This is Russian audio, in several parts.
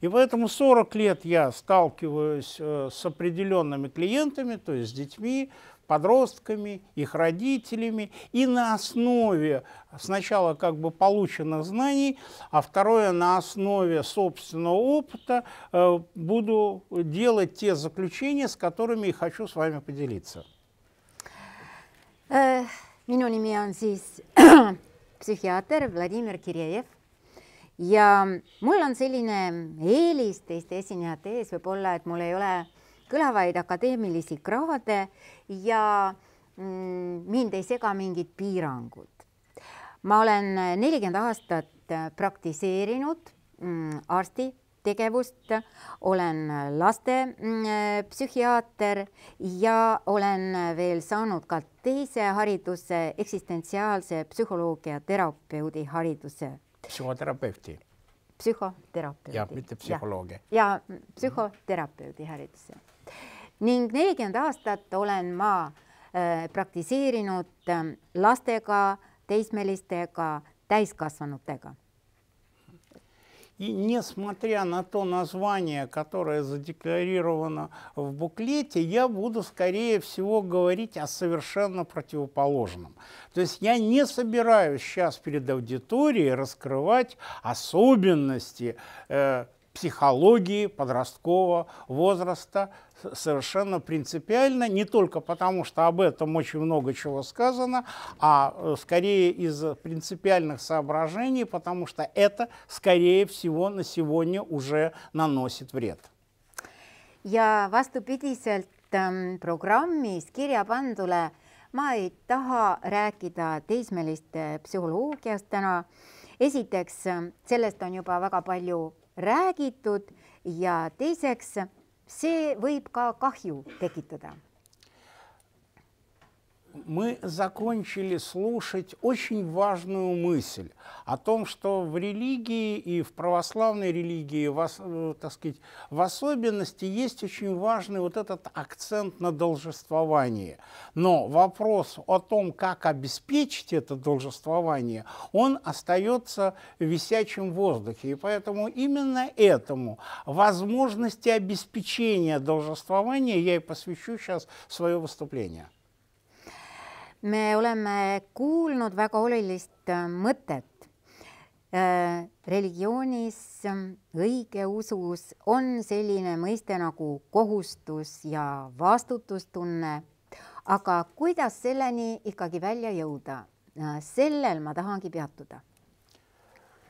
И поэтому 40 лет я сталкиваюсь э, с определенными клиентами, то есть с детьми, подростками, их родителями, и на основе сначала как бы полученных знаний, а второе на основе собственного опыта э, буду делать те заключения, с которыми и хочу с вами поделиться. Э, меня здесь психиатр Владимир Киреев. ja mul on selline eelis teiste esinejate ees võib-olla, et mul ei ole kõlavaid akadeemilisi kraade ja mm, mind ei sega mingid piirangud. ma olen nelikümmend aastat praktiseerinud mm, arsti tegevust, olen lastepsühhiaater mm, ja olen veel saanud ka teise hariduse, eksistentsiaalse psühholoogia terapeudi hariduse psühhoterapeuti. psühhoterapeuti. jah, mitte psühholoogia. ja psühhoterapeudi hariduse. ning nelikümmend aastat olen ma äh, praktiseerinud äh, lastega, teismelistega, täiskasvanutega И несмотря на то название, которое задекларировано в буклете, я буду, скорее всего, говорить о совершенно противоположном. То есть я не собираюсь сейчас перед аудиторией раскрывать особенности э, психологии подросткового возраста совершенно принципиально, не только потому, что об этом очень много чего сказано, а э, скорее из принципиальных соображений, потому что это, скорее всего, на сегодня уже наносит вред. ja vastupidiselt эм, programmis kirja pandule ma ei taha rääkida teismeliste э, psühholoogiast täna. esiteks, sellest on juba väga palju räägitud ja teiseks, see võib ka kahju tekitada мы закончили слушать очень важную мысль о том, что в религии и в православной религии, в, э, так сказать, в особенности есть очень важный вот этот акцент на должествование. Но вопрос о том, как обеспечить это должествование, он остается висячим в воздухе. И поэтому именно этому возможности обеспечения должествования я и посвящу сейчас свое выступление. me oleme kuulnud väga olulist äh, mõtet. Äh, religioonis, äh, õigeusus on selline mõiste nagu kohustus ja vastutustunne. aga kuidas selleni ikkagi välja jõuda? sellel ma tahangi peatuda.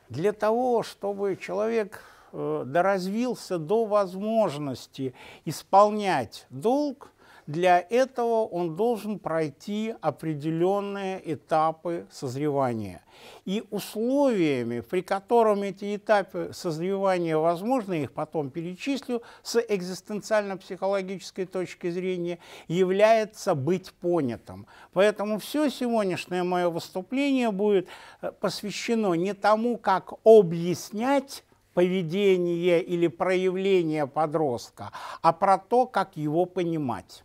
Для того, чтобы человек э, доразвился до возможности исполнять долг, Для этого он должен пройти определенные этапы созревания. И условиями, при котором эти этапы созревания возможны, я их потом перечислю, с экзистенциально-психологической точки зрения, является быть понятым. Поэтому все сегодняшнее мое выступление будет э, посвящено не тому, как объяснять поведение или проявление подростка, а про то, как его понимать.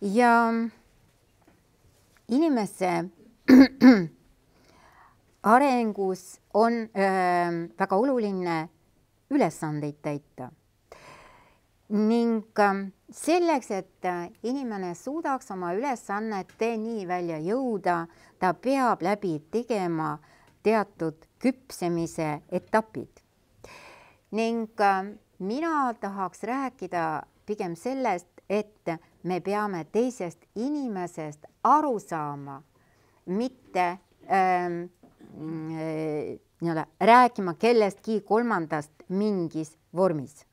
ja inimese arengus on öö, ähm, väga oluline ülesandeid täita. ning ähm, selleks, et äh, inimene suudaks oma ülesanneteni välja jõuda, ta peab läbi tegema teatud küpsemise etapid. ning ähm, mina tahaks rääkida pigem sellest, et me peame teisest inimesest aru saama, mitte ähm, äh, nii-öelda rääkima kellestki kolmandast mingis vormis.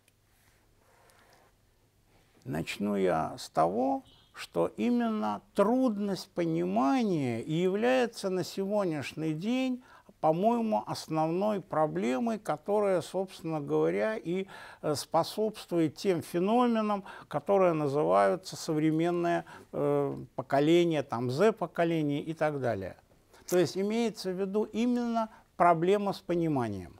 Начну я с того, что именно трудность понимания и является на сегодняшний день по-моему, основной проблемой, которая, собственно говоря, и э, способствует тем феноменам, которые называются современное э, поколение, там, Z-поколение и так далее. То есть имеется в виду именно проблема с пониманием.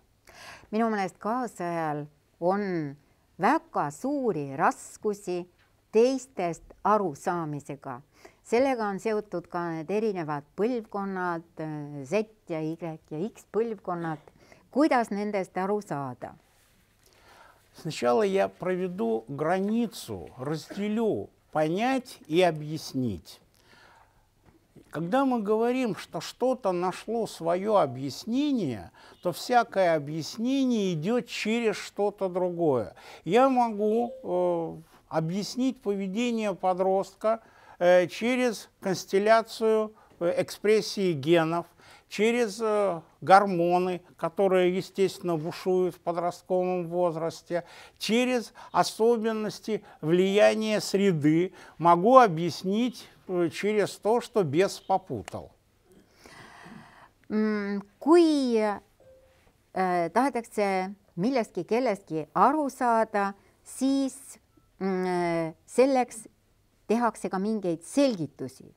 minu meelest kaasajal on väga suuri raskusi teistest arusaamisega sellega on seotud ka need erinevad põlvkonnad, Z ja Y ja X põlvkonnad. kuidas nendest aru saada? Сначала я проведу границу, разделю понять и объяснить. Когда мы говорим, что что-то нашло свое объяснение, то всякое объяснение идет через что-то другое. Я могу э, объяснить поведение подростка – Э, через констелляцию э, экспрессии генов, через э, гормоны, которые, естественно, бушуют в подростковом возрасте, через особенности влияния среды, могу объяснить через то, что бес попутал. kui äh, tahetakse millestki, kellestki aru saada, siis äh, selleks tehakse ka mingeid selgitusi.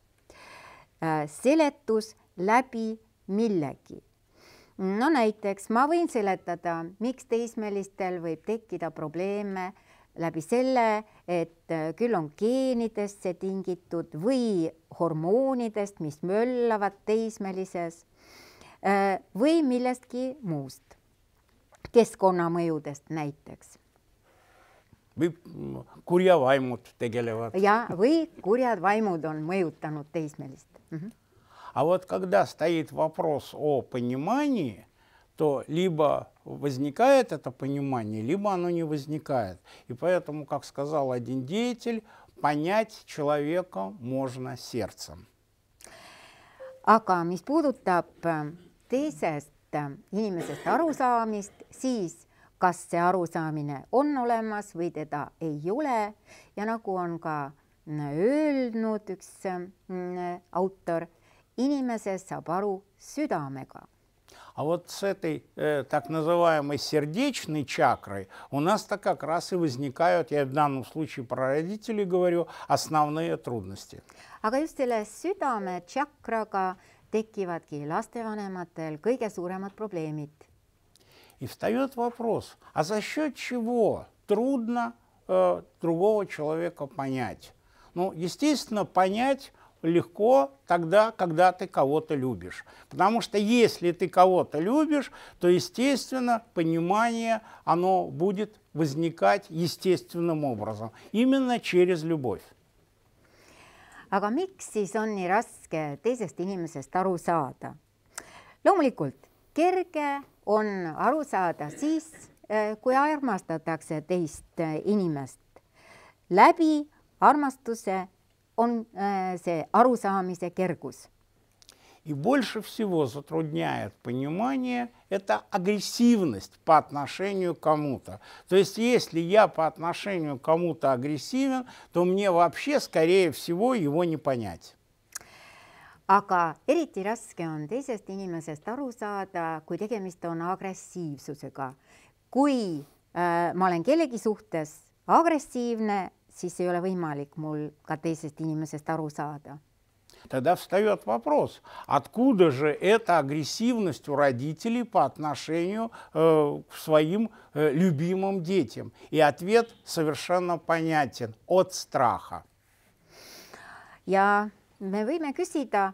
Äh, seletus läbi millegi. no näiteks ma võin seletada, miks teismelistel võib tekkida probleeme läbi selle, et äh, küll on geenidest see tingitud või hormoonidest, mis möllavad teismelises äh, või millestki muust, keskkonnamõjudest näiteks. või mm, kurja vaimud tegelevad. ja, või kurjad vaimud on mõjutanud teismelist mm. -hmm. А вот когда стоит вопрос о понимании, то либо возникает это понимание, либо оно не возникает. И поэтому, как сказал один деятель, понять человека можно сердцем. aga mis puudutab э, teisest э, inimesest arusaamist, siis kas see arusaamine on olemas või teda ei ole ja nagu on ka mm, öelnud üks mm, autor, inimese saab aru südamega А вот с этой э, так называемой сердечной чакрой у нас-то как раз и возникают, я в данном случае про родителей говорю, основные трудности. Aga just selle südame tšakraga tekivadki lastevanematel kõige suuremad probleemid. И встает вопрос, а за счет чего трудно э, другого человека понять? Ну, естественно, понять легко тогда, когда ты кого-то любишь. Потому что если ты кого-то любишь, то, естественно, понимание, оно будет возникать естественным образом, именно через любовь. aga miks siis on nii raske teisest inimesest aru saada? loomulikult kerge on aru saada siis, eh, kui armastatakse teist eh, inimest. läbi armastuse on eh, see arusaamise kergus. И больше всего затрудняет понимание это агрессивность по отношению к кому-то. То есть если я по отношению к кому-то агрессивен, то мне вообще, скорее всего, его не понять aga eriti raske on teisest inimesest aru saada, kui tegemist on agressiivsusega. kui äh, ma olen kellegi suhtes agressiivne, siis ei ole võimalik mul ka teisest inimesest aru saada Тогда встает вопрос, откуда же эта агрессивность у родителей по отношению э, к своим э, любимым детям? И ответ совершенно понятен – от страха. ja me võime küsida,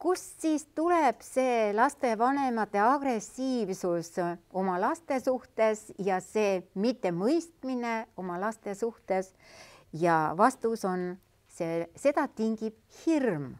kust siis tuleb see lastevanemate agressiivsus oma laste suhtes ja see mittemõistmine oma laste suhtes ja vastus on see, seda tingib hirm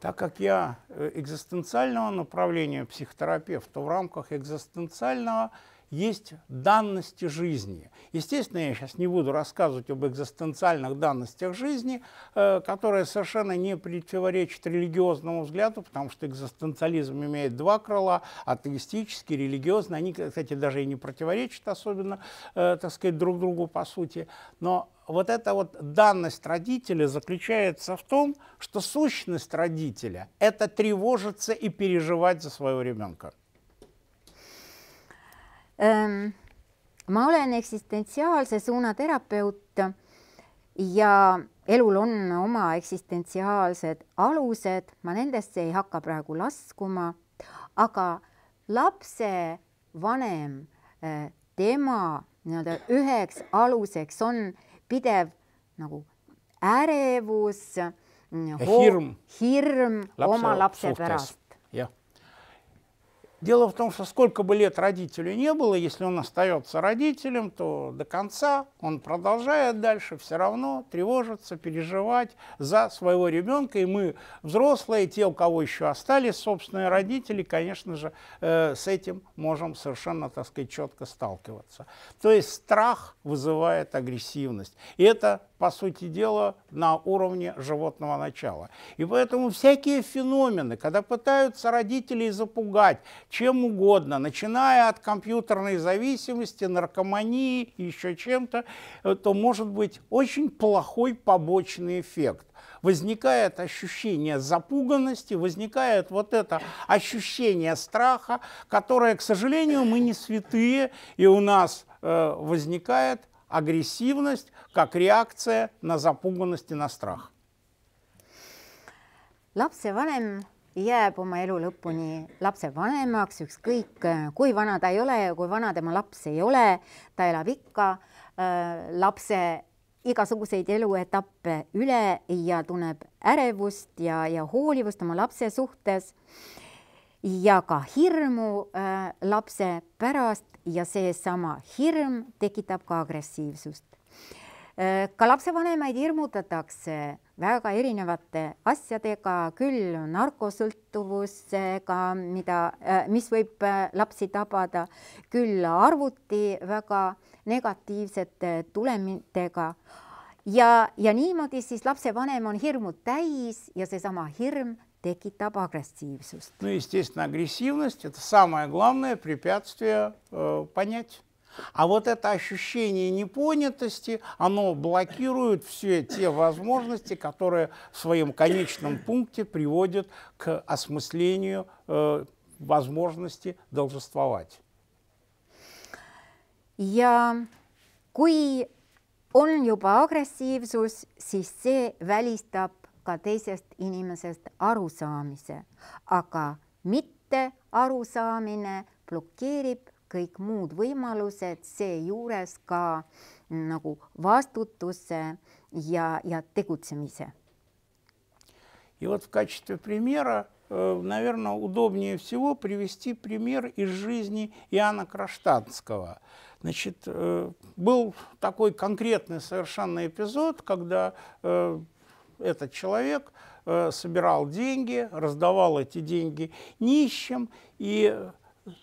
Так как я э, экзистенциального направления психотерапевт, в рамках экзистенциального есть данности жизни. Естественно, я сейчас не буду рассказывать об экзистенциальных данностях жизни, э, которые совершенно не противоречат религиозному взгляду, потому что экзистенциализм имеет два крыла, атеистический, религиозный, они, кстати, даже и не противоречат особенно, э, так сказать, друг другу по сути, но вот эта вот данность родителя заключается в том, что сущность родителя – это тревожиться и переживать за своего ребенка. Ehm, ma olen eksistentsiaalse suuna terapeut ja elul on oma eksistentsiaalsed alused, ma nendesse ei hakka praegu laskuma, aga lapsevanem, eh, tema nii-öelda üheks aluseks on pidev nagu ärevus, mm, hirm, hirm lapse oma lapse suhtes. pärast. jah Дело в том, что сколько бы лет родителю не было, если он остается родителем, то до конца он продолжает дальше все равно тревожиться, переживать за своего ребенка. И мы, взрослые, те, у кого еще остались собственные родители, конечно же, э, с этим можем совершенно, так сказать, четко сталкиваться. То есть страх вызывает агрессивность. И это, по сути дела, на уровне животного начала. И поэтому всякие феномены, когда пытаются родителей запугать, чем угодно, начиная от компьютерной зависимости, наркомании, еще чем-то, э, то может быть очень плохой побочный эффект возникает ощущение запуганности, возникает вот это ощущение страха, которое, к сожалению, мы не святые, и у нас э, возникает агрессивность как реакция на запуганность и на страх. lapsevanem jääb oma elu lõpuni lapsevanemaks, ükskõik äh, kui vana ta ei ole ja kui vana tema laps ei ole, ta elab ikka äh, lapse igasuguseid eluetappe üle ja tunneb ärevust ja, ja hoolivust oma lapse suhtes ja ka hirmu äh, lapse pärast ja seesama hirm tekitab ka agressiivsust äh,. ka lapsevanemaid hirmutatakse äh, väga erinevate asjadega, küll narkosõltuvusega, mida, äh, mis võib äh, lapsi tabada, küll arvuti väga negatiivsete tulemitega ja, ja niimoodi siis lapsevanem on hirmu täis ja seesama hirm tekitab agressiivsust. no естественно, agressiivsus, et sama главное препятствие äh, э, понять. А вот это ощущение непонятости, оно блокирует все те возможности, которые в своем конечном пункте приводят к осмыслению э, возможности должествовать. Я kui on juba agressiivsus, siis see välistab ka teisest inimesest arusaamise, aga mitte arusaamine blokeerib kõik muud võimalused, seejuures ka mm, nagu vastutuse я, я тегуцемисе. И вот в качестве примера, э, наверное, удобнее всего привести пример из жизни Иоанна Кроштадтского. Значит, э, был такой конкретный совершенно эпизод, когда э, этот человек собирал деньги, раздавал эти деньги нищим, и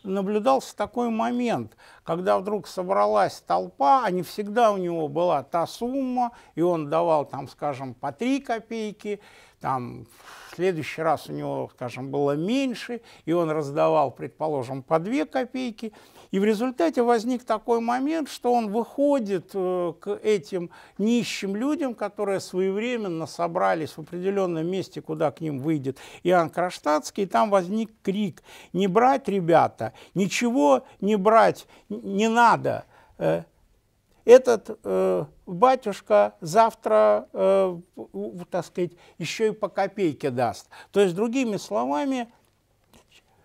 наблюдался такой момент, когда вдруг собралась толпа, а не всегда у него была та сумма, и он давал там, скажем, по 3 копейки, там в следующий раз у него, скажем, было меньше, и он раздавал, предположим, по 2 копейки – и в результате возник такой момент, что он выходит э, к этим нищим людям, которые своевременно собрались в определенном месте, куда к ним выйдет Иоанн Кронштадтский, и там возник крик «Не брать, ребята, ничего не брать, не надо!» э, этот э, батюшка завтра, э, так сказать, еще и по копейке даст. То есть, другими словами,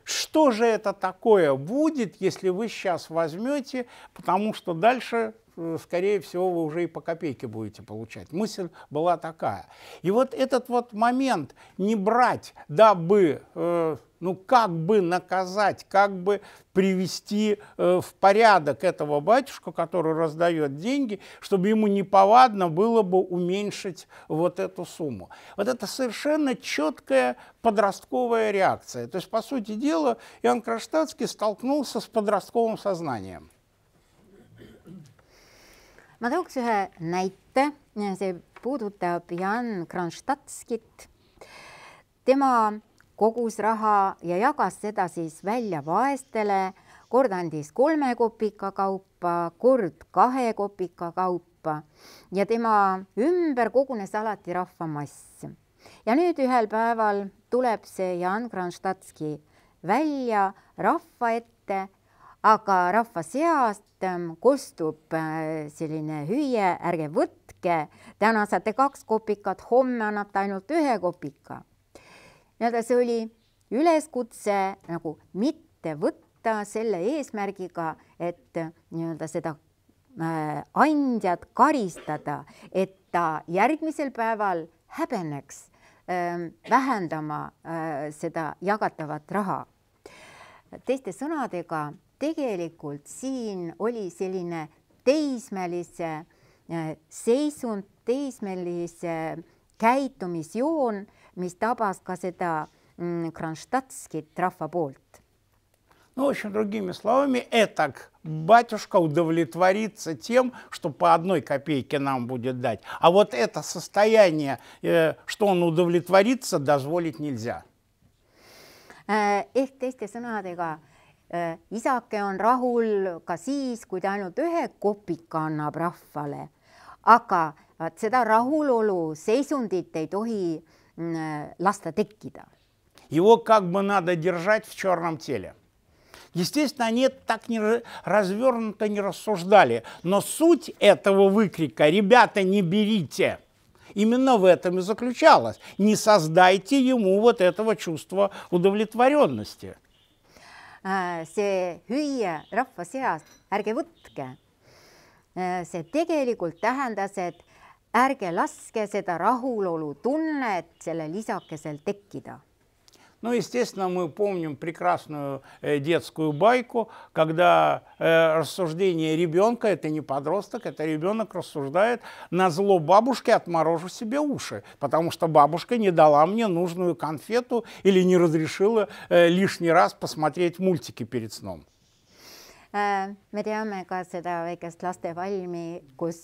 что же это такое будет, если вы сейчас возьмете, потому что дальше Э, скорее всего, вы уже и по копейке будете получать. Мысль была такая. И вот этот вот момент не брать, дабы, э, ну, как бы наказать, как бы привести э, в порядок этого батюшка, который раздает деньги, чтобы ему неповадно было бы уменьшить вот эту сумму. Вот это совершенно четкая подростковая реакция. То есть, по сути дела, Иоанн Кронштадтский столкнулся с подростковым сознанием. ma tooks ühe näite, see puudutab Jan Kronstatskit. tema kogus raha ja jagas seda siis välja vaestele, kord andis kolme kopika kaupa, kord kahe kopika kaupa ja tema ümber kogunes alati rahvamass. ja nüüd ühel päeval tuleb see Jan Kronstatski välja rahva ette aga rahva seast ähm, kostub äh, selline hüüe, ärge võtke, täna saate kaks kopikat, homme annate ainult ühe kopika. nii-öelda see oli üleskutse nagu mitte võtta selle eesmärgiga, et äh, nii-öelda seda äh, andjat karistada, et ta järgmisel päeval häbeneks ähm, vähendama seda jagatavat raha. teiste sõnadega tegelikult siin oli selline teismelise äh, seisund, teismelise käitumisjoon, mis tabas ka seda Кронштадтскит Трафа Больт. Ну, очень другими словами, это батюшка удовлетворится тем, что по одной копейке нам будет дать. А вот это состояние, э, что он удовлетворится, дозволить нельзя. Э, ehk teiste sõnadega Äh, isake on rahul ka siis, kui ta ainult ühe kopika annab rahvale, aga vaat äh, seda rahulolu seisundit ei tohi mm, äh, lasta tekkida. Его как бы надо держать в черном теле. Естественно, они так не развернуто не рассуждали, но суть этого выкрика «Ребята, не берите!» Именно в этом и заключалась. Не создайте ему вот этого чувства удовлетворенности. Äh, see hüüe rahva seas, ärge võtke. Äh, see tegelikult tähendas, et ärge laske seda rahulolu tunnet sellel isakesel tekkida Ну, естественно, мы помним прекрасную э, детскую байку, когда э, рассуждение ребенка, это не подросток, это ребенок рассуждает на зло бабушки отморожу себе уши, потому что бабушка не дала мне нужную конфету или не разрешила э, лишний раз посмотреть мультики перед сном. me teame ka seda väikest lastevalmi, kus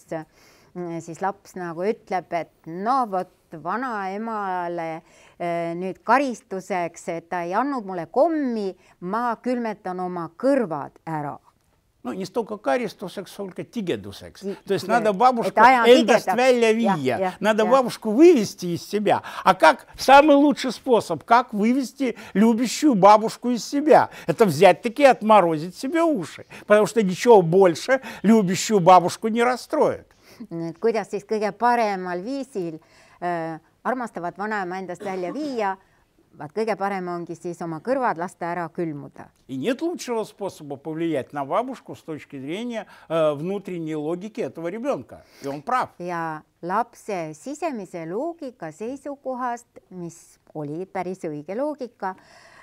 siis laps nagu ütleb, et no vot et vanaemale eh, nüüd karistuseks, et ta ei andnud mulle kommi, ma külmetan oma kõrvad ära ну, не столько каристусекс, сколько тигедусекс. То есть надо бабушку эльдост вия, надо yeah. бабушку вывести из себя. А как самый лучший способ, как вывести любящую бабушку из себя? Это взять-таки отморозить себе уши, потому что ничего больше любящую бабушку не расстроит. kuidas siis kõige paremal viisil Äh, armastavad vanaema endast välja viia vaat kõige parem ongi siis oma kõrvad lasta ära külmuda. И нет лучшего способа повлиять на бабушку с точки зрения э, внутренней логики этого ребенка. И он прав. Ja lapse sisemise loogika seisukohast, mis oli päris õige loogika,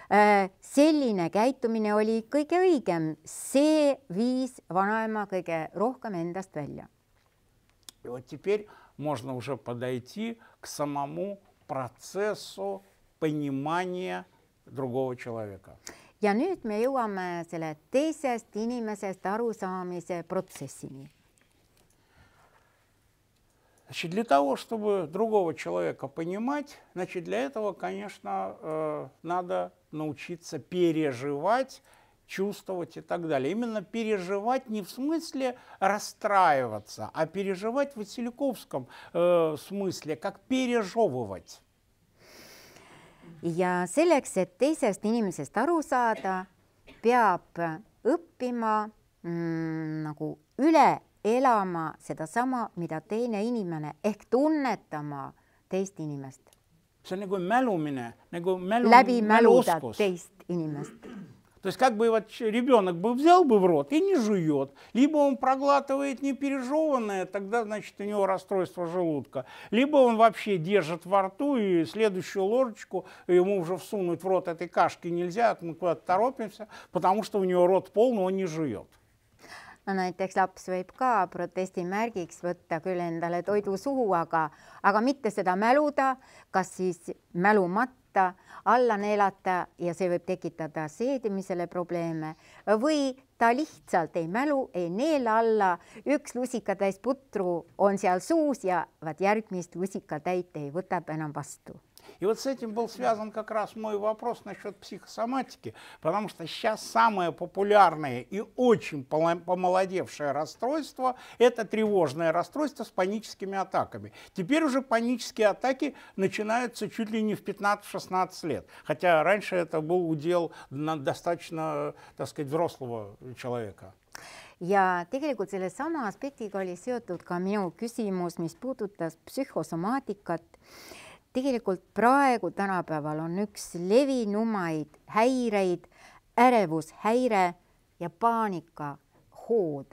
äh, selline käitumine oli kõige õigem. See viis vanaema kõige rohkem endast välja. И вот теперь можно уже подойти к самому процессу понимания другого человека. ja nüüd me jõuame selle teisest inimesest arusaamise protsessini. Значит, для того, чтобы другого человека понимать, значит, для этого, конечно, э, надо научиться переживать чувствовать и так далее. Именно переживать не в смысле расстраиваться, а переживать в василиковском э, смысле, как пережевывать. ja selleks, et teisest inimesest aru saada, peab õppima mm, nagu üle elama sedasama, mida teine inimene ehk tunnetama teist inimest. see on nagu mälumine, nagu mälu, läbi mäluda mäluskus. teist inimest то есть как бы вот ребенок бы взял бы в рот и не жует, либо он проглатывает непережеванное, тогда значит у него расстройство желудка, либо он вообще держит во рту и следующую ложечку ему уже всунуть в рот этой кашки нельзя, а мы куда-то торопимся, потому что у него рот полный, он не жует. no ну, näiteks laps võib ka protesti märgiks võtta küll endale toidu suhu, aga, aga mitte seda mäluda, kas siis mälumata võtta, alla neelata ja see võib tekitada seedimisele probleeme või ta lihtsalt ei mälu, ei neela alla, üks lusikatäis putru on seal suus ja vaat järgmist lusikatäit ei võta enam vastu И вот с этим был связан как раз мой вопрос насчет психосоматики, потому что сейчас самое популярное и очень помолодевшее расстройство – это тревожное расстройство с паническими атаками. Теперь уже панические атаки начинаются чуть ли не в 15-16 лет, хотя раньше это был удел достаточно, так сказать, взрослого человека ja tegelikult sellesama aspektiga oli seotud ka minu küsimus, mis puudutas psühhosomaatikat tegelikult praegu tänapäeval on üks levinumaid häireid ärevushäire ja paanikahood.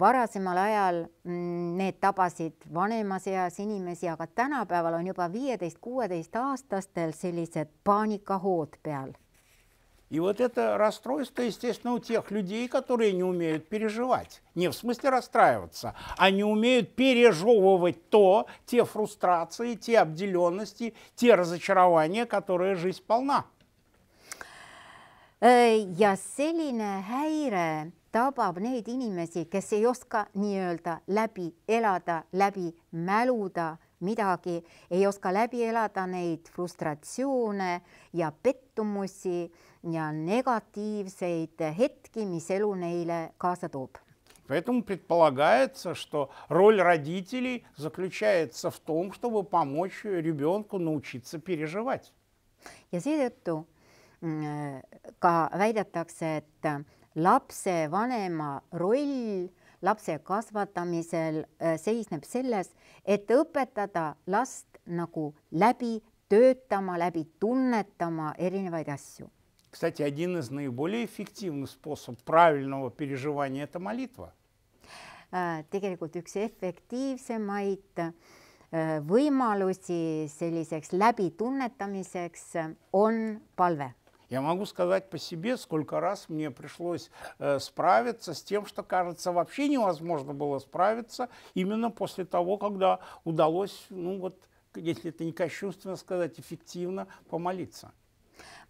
varasemal ajal mm, need tabasid vanemas eas inimesi, aga tänapäeval on juba viieteist, kuueteist aastastel sellised paanikahood peal И вот это расстройство, естественно, у тех людей, которые не умеют переживать. Не в смысле расстраиваться, а не умеют пережевывать то, те фрустрации, те обделенности, те разочарования, которые жизнь полна. ja selline häire tabab neid inimesi, kes ei oska nii-öelda läbi elada, läbi mäluda midagi, ei oska läbi elada neid frustratsioone ja pettumusi ja negatiivseid hetki, mis elu neile kaasa toob. Поэтому предполагается, что роль родителей заключается в том, чтобы помочь ребенку научиться переживать. ja seetõttu ka väidetakse, et lapsevanema roll lapse kasvatamisel äh, seisneb selles, et õpetada last nagu läbi töötama, läbi tunnetama erinevaid asju Кстати, один из наиболее эффективных способов правильного переживания – это молитва. Э, tegelikult üks efektiivsemaid э, võimalusi selliseks läbitunnetamiseks on palve Я могу сказать по себе, сколько раз мне пришлось э, справиться с тем, что, кажется, вообще невозможно было справиться именно после того, когда удалось, ну вот, если это не кощунственно сказать, эффективно помолиться.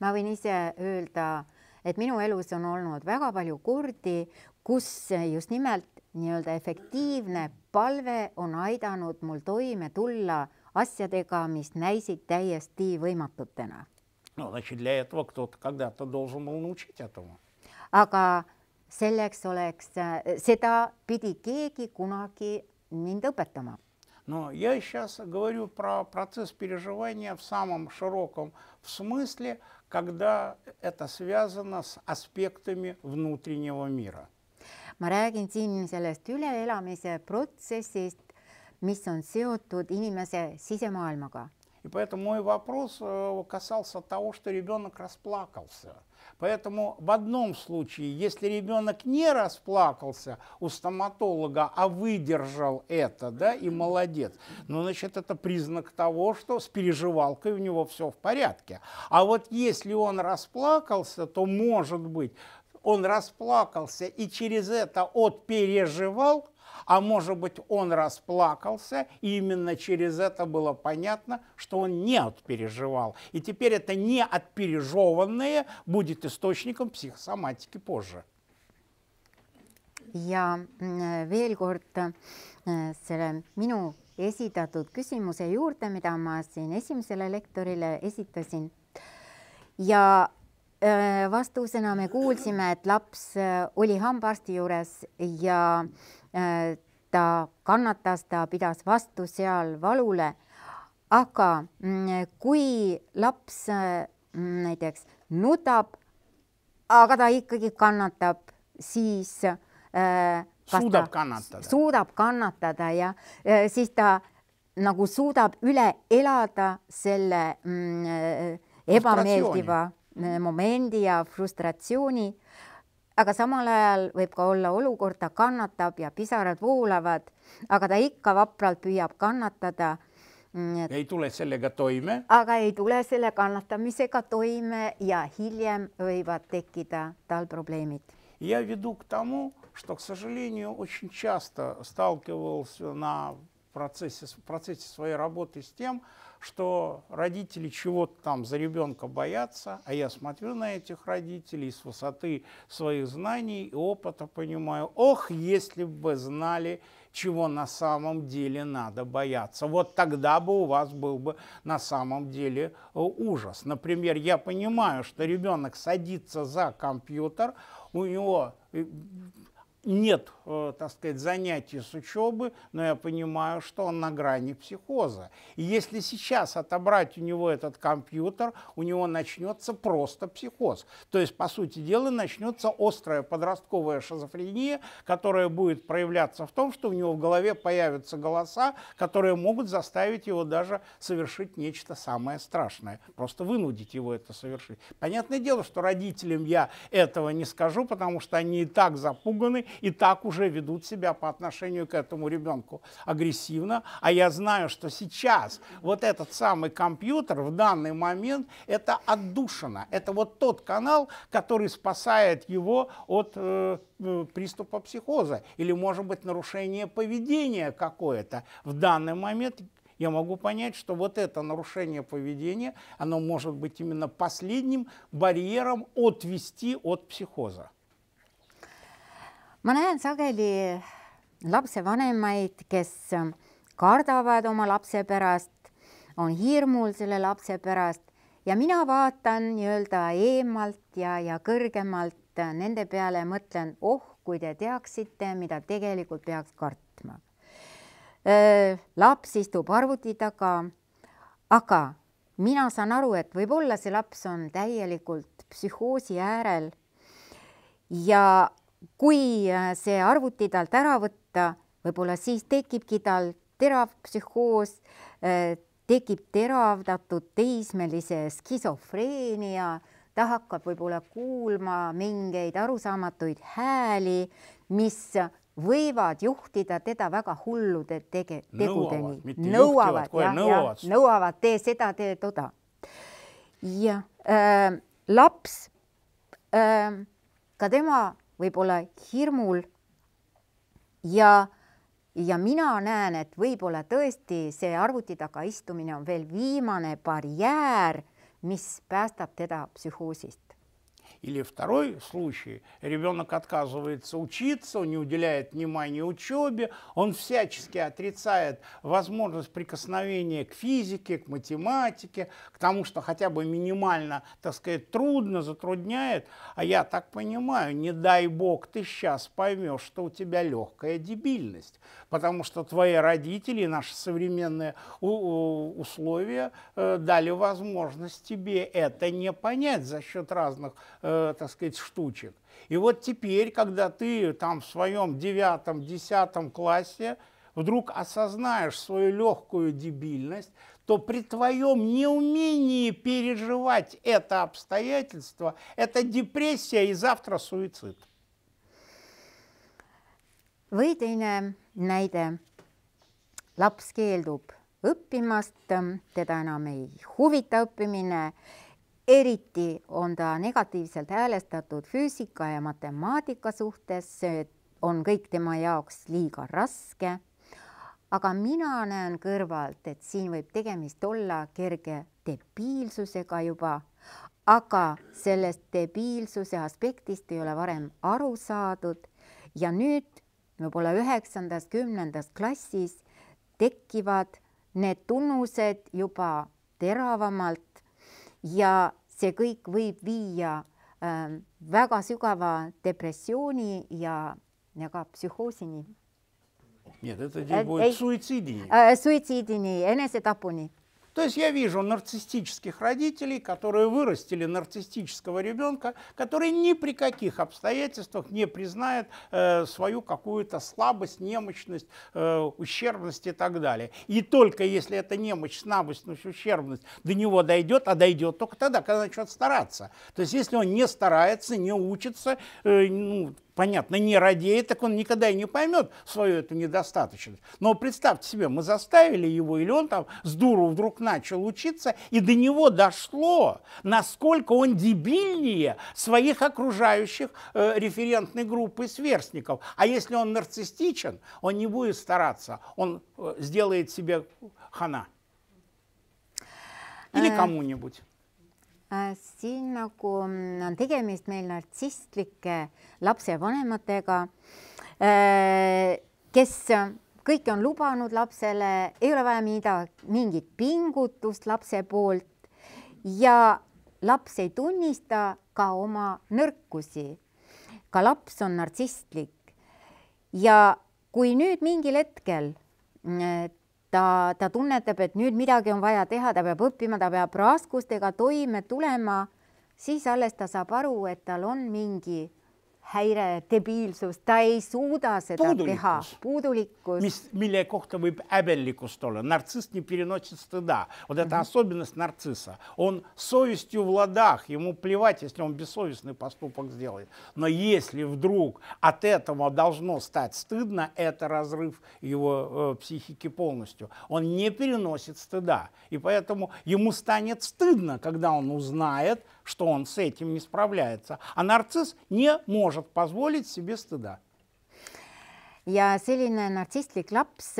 ma võin ise öelda, et minu elus on olnud väga palju kurdi, kus just nimelt nii-öelda efektiivne palve on aidanud mul toime tulla asjadega, mis näisid täiesti võimatutena. no значит для этого кто-то когда-то должен был научить этому. aga selleks oleks, seda pidi keegi kunagi mind õpetama. no я сейчас говорю про процесс переживания в самом широком в смысле, когда это связано с аспектами внутреннего мира. ma räägin siin sellest üleelamise protsessist, mis on seotud inimese sisemaailmaga. И поэтому мой вопрос э, касался того, что ребенок расплакался. Поэтому в одном случае, если ребенок не расплакался у стоматолога, а выдержал это, да, и молодец, ну, значит, это признак того, что с переживалкой у него все в порядке. А вот если он расплакался, то, может быть, он расплакался и через это отпереживал, а может быть, он расплакался, и именно через это было понятно, что он не отпереживал. И теперь это не отпережеванное будет источником психосоматики позже. ja veel kord selle minu esitatud küsimuse juurde, mida ma siin esimesele lektorile esitasin. ja vastusena me kuulsime, et laps oli hambaarsti juures ja äh, ta kannatas, ta pidas vastu seal valule. aga mm, kui laps mm, näiteks nutab, aga ta ikkagi kannatab, siis äh, suudab kannatada, suudab kannatada ja äh, siis ta nagu suudab üle elada selle mm, ebameeldiva mm, mhm. momendi ja frustratsiooni aga samal ajal võib ka olla olukord, ta kannatab ja pisarad voolavad, aga ta ikka vapralt püüab kannatada. Mm, et... ei tule sellega toime. aga ei tule selle kannatamisega toime ja hiljem võivad tekkida tal probleemid. Я веду к тому, что, к сожалению, очень часто сталкивался на процессе, в процессе своей работы с тем, что родители чего-то там за ребенка боятся, а я смотрю на этих родителей с высоты своих знаний и опыта понимаю, ох, если бы знали, чего на самом деле надо бояться. Вот тогда бы у вас был бы на самом деле э, ужас. Например, я понимаю, что ребенок садится за компьютер, у него э, нет, э, так сказать, занятий с учебы, но я понимаю, что он на грани психоза. И если сейчас отобрать у него этот компьютер, у него начнется просто психоз. То есть, по сути дела, начнется острая подростковая шизофрения, которая будет проявляться в том, что у него в голове появятся голоса, которые могут заставить его даже совершить нечто самое страшное. Просто вынудить его это совершить. Понятное дело, что родителям я этого не скажу, потому что они и так запуганы, и так уже ведут себя по отношению к этому ребенку агрессивно. А я знаю, что сейчас вот этот самый компьютер в данный момент это отдушина. Это вот тот канал, который спасает его от э, э приступа психоза или, может быть, нарушение поведения какое-то. В данный момент я могу понять, что вот это нарушение поведения, оно может быть именно последним барьером отвести от психоза. ma näen sageli lapsevanemaid, kes kardavad oma lapse pärast, on hirmul selle lapse pärast ja mina vaatan nii-öelda eemalt ja, ja kõrgemalt nende peale ja mõtlen, oh, kui te teaksite, mida tegelikult peaks kartma. laps istub arvuti taga, aga mina saan aru, et võib-olla see laps on täielikult psühhoosi äärel ja kui äh, see arvuti talt ära võtta, võib-olla siis tekibki tal terav psühhoos, äh, tekib teravdatud teismelise skisofreenia, ta hakkab võib-olla kuulma mingeid arusaamatuid hääli, mis võivad juhtida teda väga hullude tege-, tegudeni. nõuavad, jah, jah, nõuavad, tee seda, tee toda. jah äh,, laps äh,, ka tema võib-olla hirmul. ja, ja mina näen, et võib-olla tõesti see arvuti taga istumine on veel viimane barjäär, mis päästab teda psühhoosist Или второй случай, ребенок отказывается учиться, он не уделяет внимания учебе, он всячески отрицает возможность прикосновения к физике, к математике, к тому, что хотя бы минимально, так сказать, трудно, затрудняет. А я так понимаю, не дай бог ты сейчас поймешь, что у тебя легкая дебильность, потому что твои родители наши современные условия э, дали возможность тебе это не понять за счет разных э, Э, так сказать, штучек. И вот теперь, когда ты там в своем девятом, десятом классе вдруг осознаешь свою легкую дебильность, то при твоем неумении переживать это обстоятельство, это депрессия и завтра суицид. või teine näide. laps keeldub õppimast, teda enam ei huvita õppimine eriti on ta negatiivselt häälestatud füüsika ja matemaatika suhtes, see on kõik tema jaoks liiga raske. aga mina näen kõrvalt, et siin võib tegemist olla kerge debiilsusega juba, aga sellest debiilsuse aspektist ei ole varem aru saadud ja nüüd võib-olla üheksandas, kümnendas klassis tekivad need tunnused juba teravamalt ja see kõik võib viia ähm, väga sügava depressiooni ja, ja ka psühhoosini. nii et, et võib suitsiidi. suitsiidini, äh, enesetapuni То есть я вижу нарциссических родителей, которые вырастили нарциссического ребенка, который ни при каких обстоятельствах не признает э, свою какую-то слабость, немощность, э, ущербность и так далее. И только если эта немощь, слабость, ну, ущербность до него дойдет, а дойдет только тогда, когда начнет стараться. То есть если он не старается, не учится, э, ну, понятно, не радеет, так он никогда и не поймет свою эту недостаточность. Но представьте себе, мы заставили его, или он там с дуру вдруг начал учиться, и до него дошло, насколько он дебильнее своих окружающих э, референтной группы сверстников. А если он нарциссичен, он не будет стараться, он э, сделает себе хана. Или э, кому-нибудь. Äh, siin nagu mm, on tegemist meil nartsistlike lapsevanematega, äh, kes äh, kõike on lubanud lapsele, ei ole vaja mida, mingit pingutust lapse poolt ja laps ei tunnista ka oma nõrkusi. ka laps on nartsistlik ja kui nüüd mingil hetkel mm, ta, ta tunnetab, et nüüd midagi on vaja teha, ta peab õppima, ta peab raskustega toime tulema, siis alles ta saab aru, et tal on mingi häire, debiilsus, ta ei suuda seda puudulikkus. teha, puudulikkus. mis, mille kohta võib häbelikkust olla, nartsisst не переносит стыда. Вот это mm -hmm. особенность нарцисса. Он совестью в ладах, ему плевать, если он бессовестный поступок сделает. Но если вдруг от этого должно стать стыдно, это разрыв его э, психики полностью. Он не переносит стыда, и поэтому ему станет стыдно, когда он узнает что он с этим не справляется. А нарцисс не может позволить себе стыда. ja selline nartsistlik laps,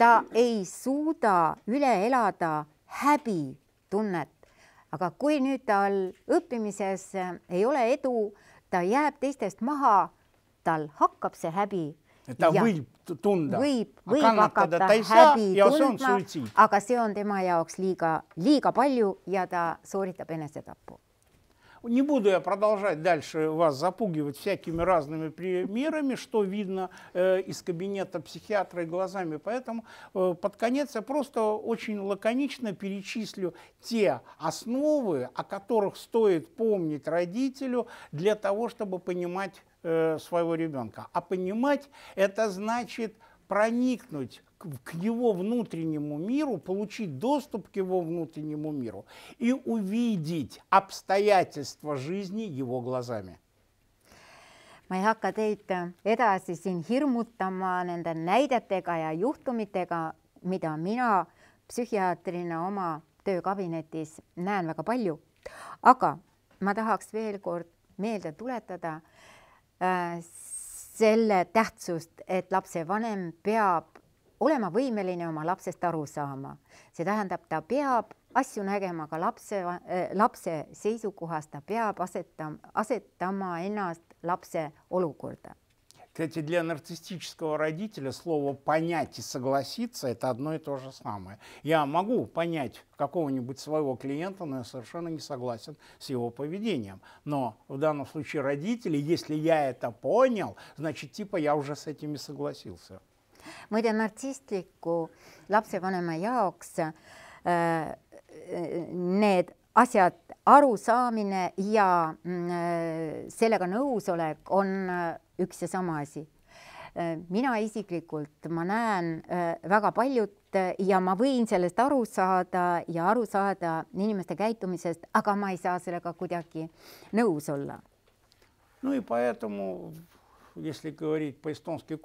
ta ei suuda üle elada häbitunnet, aga kui nüüd tal õppimises ei ole edu, ta jääb teistest maha, tal hakkab see häbi ta ja võib tunda, võib, võib hakata häbi tundma, aga see on tema jaoks liiga, liiga palju ja ta sooritab enesetapu Не буду я продолжать дальше вас запугивать всякими разными примерами, что видно э, из кабинета психиатра и глазами. Поэтому э, под конец я просто очень лаконично перечислю те основы, о которых стоит помнить родителю для того, чтобы понимать э, своего ребенка. А понимать это значит проникнуть к его внутреннему миру, получить доступ к его внутреннему миру и увидеть обстоятельства жизни его глазами. ma ei hakka teid э, edasi siin hirmutama nende näidetega ja juhtumitega, mida mina psühhiaatrina oma töökabinetis näen väga palju. aga ma tahaks veel kord meelde tuletada äh, selle tähtsust, et lapsevanem peab olema võimeline oma lapsest aru saama. see tähendab, ta peab asju nägema ka lapse äh, lapse seisukohast, ta peab asetama, asetama ennast lapse olukorda. Кстати, для нарциссического родителя слово «понять» и «согласиться» — это одно и то же самое. Я могу понять какого-нибудь своего клиента, но я совершенно не согласен с его поведением. Но в данном случае родители, если я это понял, значит, типа я уже с этими согласился. muide, nartsistliku lapsevanema jaoks äh, need asjad, arusaamine ja äh, sellega nõusolek on äh, üks ja sama asi. Äh, mina isiklikult, ma näen väga paljut ja ma võin sellest aru saada ja aru saada inimeste käitumisest, aga ma ei saa sellega kuidagi nõus olla. no ja поэтому если говорить по-эстонски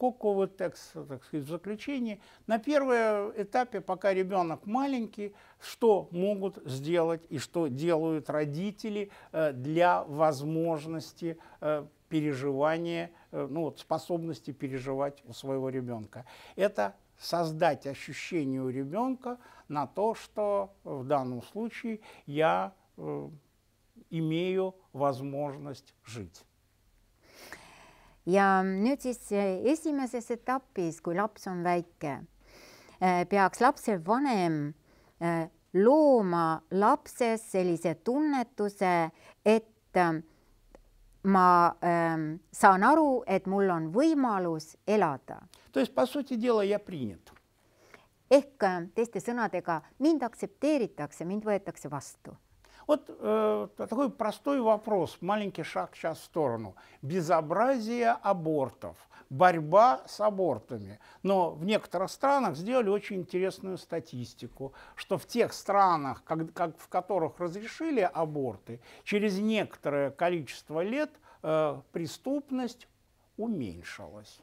текст, так сказать, в заключении, на первом этапе, пока ребенок маленький, что могут сделать и что делают родители э, для возможности э, переживания, э, ну вот способности переживать у своего ребенка. Это создать ощущение у ребенка на то, что в данном случае я имею возможность жить. ja nüüd siis eh, esimeses etapis, kui laps on väike, eh, peaks lapsevanem eh, looma lapses sellise tunnetuse, et ma э, saan aru, et mul on võimalus elada. ehk teiste sõnadega, mind aktsepteeritakse, mind võetakse vastu Вот э, такой простой вопрос, маленький шаг сейчас в сторону. Безобразие абортов, борьба с абортами. Но в некоторых странах сделали очень интересную статистику, что в тех странах, как, как, в которых разрешили аборты, через некоторое количество лет э, преступность уменьшилась.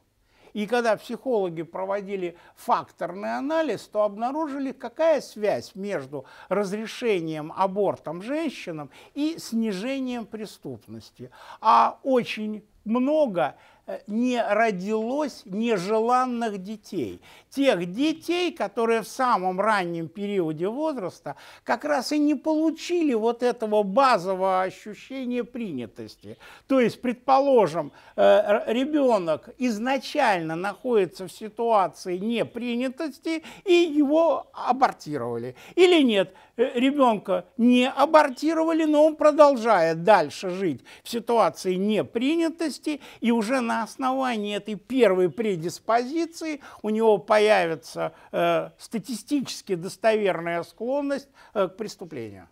И когда психологи проводили факторный анализ, то обнаружили, какая связь между разрешением абортом женщинам и снижением преступности. А очень много Э, не родилось нежеланных детей. Тех детей, которые в самом раннем периоде возраста как раз и не получили вот этого базового ощущения принятости. То есть, предположим, э, ребенок изначально находится в ситуации непринятости, и его абортировали. Или нет, э, ребенка не абортировали, но он продолжает дальше жить в ситуации непринятости и уже на на основании этой первой предиспозиции у него появится э, статистически достоверная склонность э, к преступлению.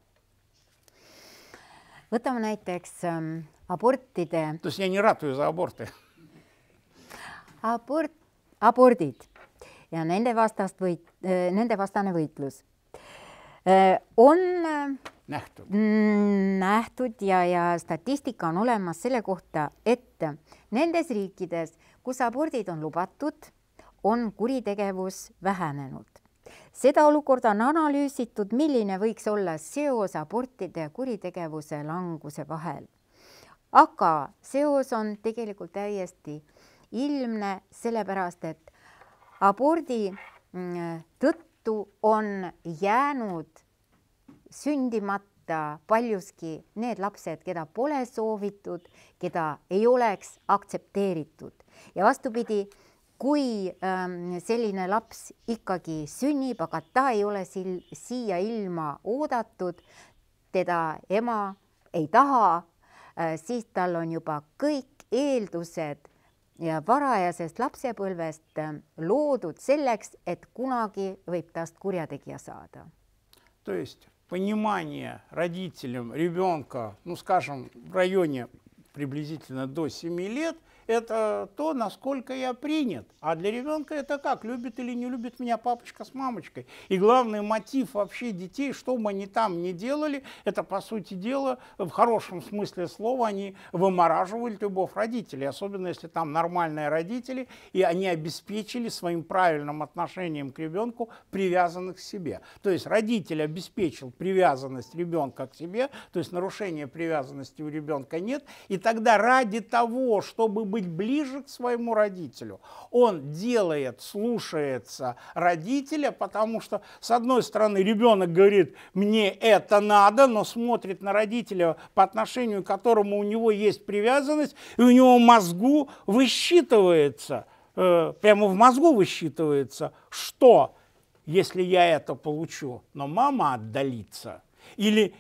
võtame näiteks ähm, abortide. abort, abordid ja nende vastast võit-, nende vastane võitlus on nähtud mm,? nähtud ja, ja statistika on olemas selle kohta, et nendes riikides, kus abordid on lubatud, on kuritegevus vähenenud. seda olukorda on analüüsitud, milline võiks olla seos abortide ja kuritegevuse languse vahel. aga seos on tegelikult täiesti ilmne, sellepärast et abordi mm, tõttu on jäänud sündimata paljuski need lapsed, keda pole soovitud, keda ei oleks aktsepteeritud ja vastupidi, kui ähm, selline laps ikkagi sünnib, aga ta ei ole sil-, siia ilma oodatud, teda ema ei taha äh,, siis tal on juba kõik eeldused ja varajasest lapsepõlvest ähm, loodud selleks, et kunagi võib tast kurjategija saada. tõesti, понимание родителям ребенка, ну, скажем, в районе приблизительно до 7 лет – это то, насколько я принят. А для ребенка это как, любит или не любит меня папочка с мамочкой. И главный мотив вообще детей, что бы они там ни делали, это, по сути дела, в хорошем смысле слова, они вымораживают любовь родителей, особенно если там нормальные родители, и они обеспечили своим правильным отношением к ребенку привязанных к себе. То есть родитель обеспечил привязанность ребенка к себе, то есть нарушения привязанности у ребенка нет, и тогда ради того, чтобы быть ближе к своему родителю. Он делает, слушается родителя, потому что, с одной стороны, ребенок говорит, мне это надо, но смотрит на родителя, по отношению к которому у него есть привязанность, и у него мозгу высчитывается, э, прямо в мозгу высчитывается, что если я это получу, но мама отдалится. Или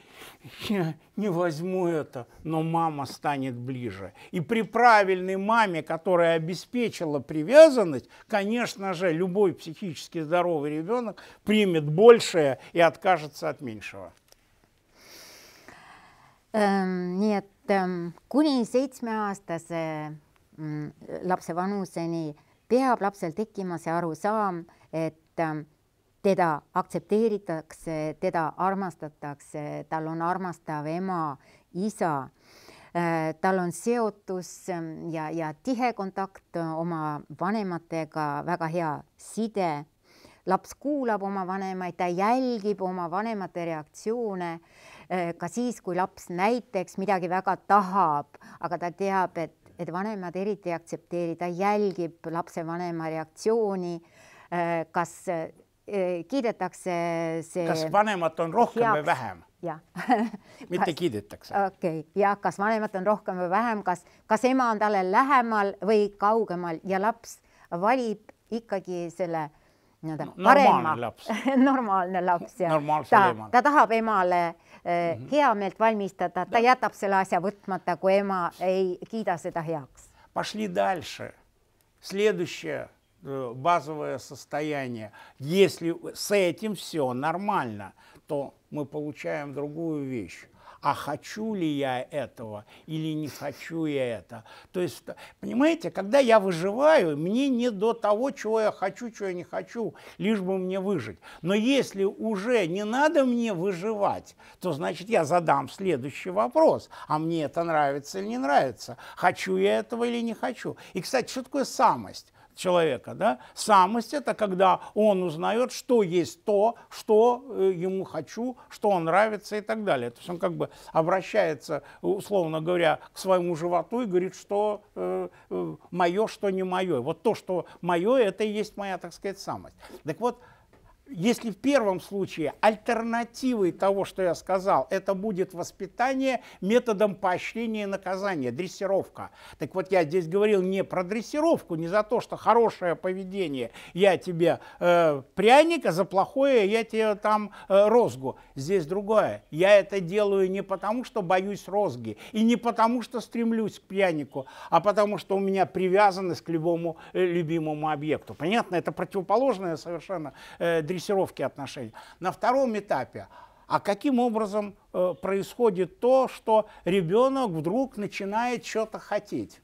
я не возьму это, но мама станет ближе. И при правильной маме, которая обеспечила привязанность, конечно же, любой психически здоровый ребенок примет большее и откажется от меньшего. nii et kuni seitsmeaastase lapse vanuseni peab lapsel tekkima see arusaam, et эм, teda aktsepteeritakse, teda armastatakse, tal on armastav ema, isa, äh, tal on seotus ähm, ja, ja tihe kontakt oma vanematega, väga hea side. laps kuulab oma vanemaid, ta jälgib oma vanemate reaktsioone äh, ka siis, kui laps näiteks midagi väga tahab, aga ta teab, et, et vanemad eriti ei aktsepteeri, ta jälgib lapsevanema reaktsiooni äh, kas Äh, kiidetakse see. kas vanemat on rohkem heaks. või vähem? jah mitte kas, kiidetakse. okei okay., ja kas vanemat on rohkem või vähem, kas, kas ema on talle lähemal või kaugemal ja laps valib ikkagi selle nii-öelda no, parema, normaalne laps ja ta, ta tahab emale eh, mm -hmm. heameelt valmistada, ta jätab selle asja võtmata, kui ema ei kiida seda heaks. Пошли дальше. Следующее Э, базовое состояние. Если с этим все нормально, то мы получаем другую вещь. А хочу ли я этого или не хочу я это? То есть, понимаете, когда я выживаю, мне не до того, чего я хочу, чего я не хочу, лишь бы мне выжить. Но если уже не надо мне выживать, то значит я задам следующий вопрос. А мне это нравится или не нравится? Хочу я этого или не хочу? И, кстати, что такое самость? человека. Да? Самость – это когда он узнает, что есть то, что э, ему хочу, что он нравится и так далее. То есть он как бы обращается, условно говоря, к своему животу и говорит, что э, э мое, что не мое. Вот то, что мое, это и есть моя, так сказать, самость. Так вот, если в первом случае альтернативой того, что я сказал, это будет воспитание методом поощрения и наказания, дрессировка. Так вот, я здесь говорил не про дрессировку, не за то, что хорошее поведение я тебе э, пряник, а за плохое я тебе там э, розгу. Здесь другое. Я это делаю не потому, что боюсь розги, и не потому, что стремлюсь к прянику, а потому, что у меня привязанность к любому э, любимому объекту. Понятно? Это противоположное совершенно э, дрессировки отношений. На втором этапе, а каким образом э, происходит то, что ребенок вдруг начинает что-то хотеть?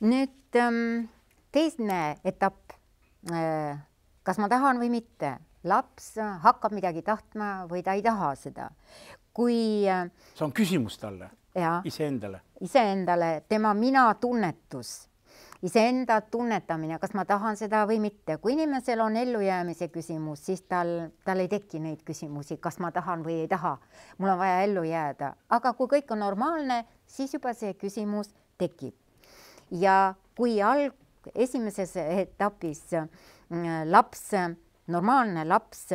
nüüd ähm, teine etapp äh,, kas ma tahan või mitte, laps hakkab midagi tahtma või ta ei taha seda, kui äh,. see on küsimus talle, iseendale. iseendale, tema mina tunnetus iseenda tunnetamine, kas ma tahan seda või mitte. kui inimesel on ellujäämise küsimus, siis tal, tal ei teki neid küsimusi, kas ma tahan või ei taha. mul on vaja ellu jääda, aga kui kõik on normaalne, siis juba see küsimus tekib. ja kui alg, esimeses etapis mm, laps, normaalne laps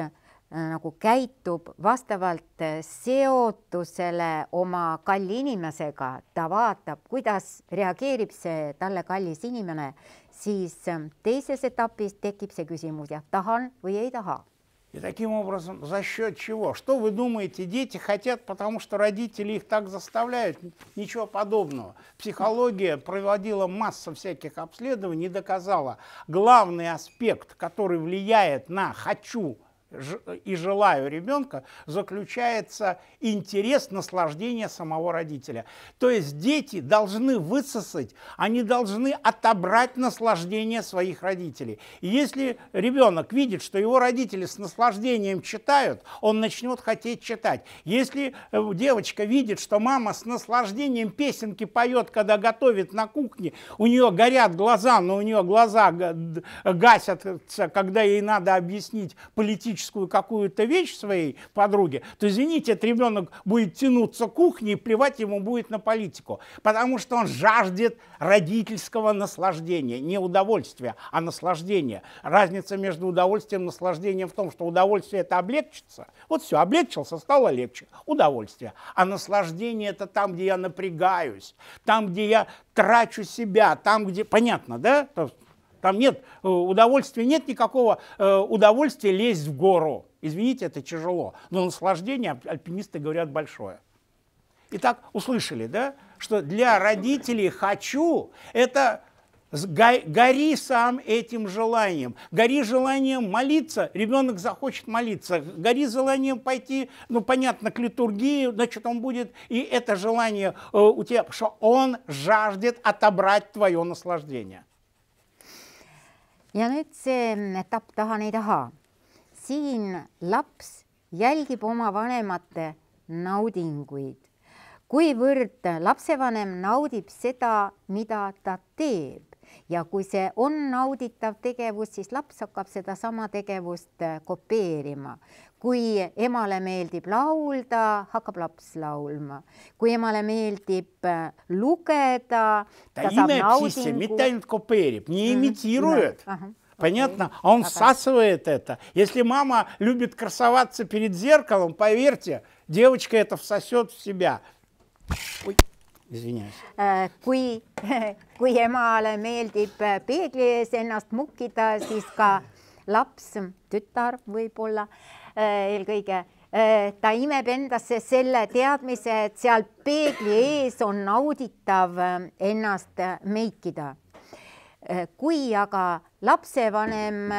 Äh, nagu käitub vastavalt äh, seotusele oma kalli inimesega, ta vaatab, kuidas reageerib see talle kallis inimene, siis äh, teises etapis tekib see küsimus, jah, tahan või ei taha. И таким образом, за счет чего? Что вы думаете, дети хотят, потому что родители их так заставляют? Ничего подобного. Психология проводила массу всяких обследований и доказала, главный аспект, который влияет на «хочу», и желаю ребенка, заключается интерес наслаждения самого родителя. То есть дети должны высосать, они должны отобрать наслаждение своих родителей. И если ребенок видит, что его родители с наслаждением читают, он начнет хотеть читать. Если э, девочка видит, что мама с наслаждением песенки поет, когда готовит на кухне, у нее горят глаза, но у нее глаза гасятся, когда ей надо объяснить политическую экзотическую какую-то вещь своей подруге, то, извините, этот ребенок будет тянуться к кухне и плевать ему будет на политику, потому что он жаждет родительского наслаждения, не удовольствия, а наслаждения. Разница между удовольствием и наслаждением в том, что удовольствие – это облегчится. Вот все, облегчился, стало легче. Удовольствие. А наслаждение – это там, где я напрягаюсь, там, где я трачу себя, там, где... Понятно, да? Там нет э, удовольствия, нет никакого э, удовольствия лезть в гору. Извините, это тяжело, но наслаждение, альпинисты говорят, большое. Итак, услышали, да, что для родителей «хочу» – это Гори сам этим желанием. Гори желанием молиться. Ребенок захочет молиться. Гори желанием пойти, ну, понятно, к литургии, значит, он будет. И это желание э, у тебя, что он жаждет отобрать твое наслаждение. ja nüüd see mm, etapp tahan, ei taha. siin laps jälgib oma vanemate naudinguid, kuivõrd lapsevanem naudib seda, mida ta teeb ja kui see on auditav tegevus, siis laps hakkab sedasama tegevust kopeerima. kui emale meeldib laulda, hakkab laps laulma, kui emale meeldib lugeda. ta imeb sisse, mitte ainult kopeerib, nii imiteerib mm. -hmm. Понятно? Okay. А он okay. всасывает это. Если мама любит красоваться перед зеркалом, поверьте, девочка это всосет в себя. Ой. Э, kui, kui emale meeldib э, peegli ees ennast mukkida, siis ka laps, tütar võib-olla äh, eelkõige, äh, ta imeb endasse selle teadmise, et seal peegli ees on nauditav äh, ennast meikida kui aga lapsevanem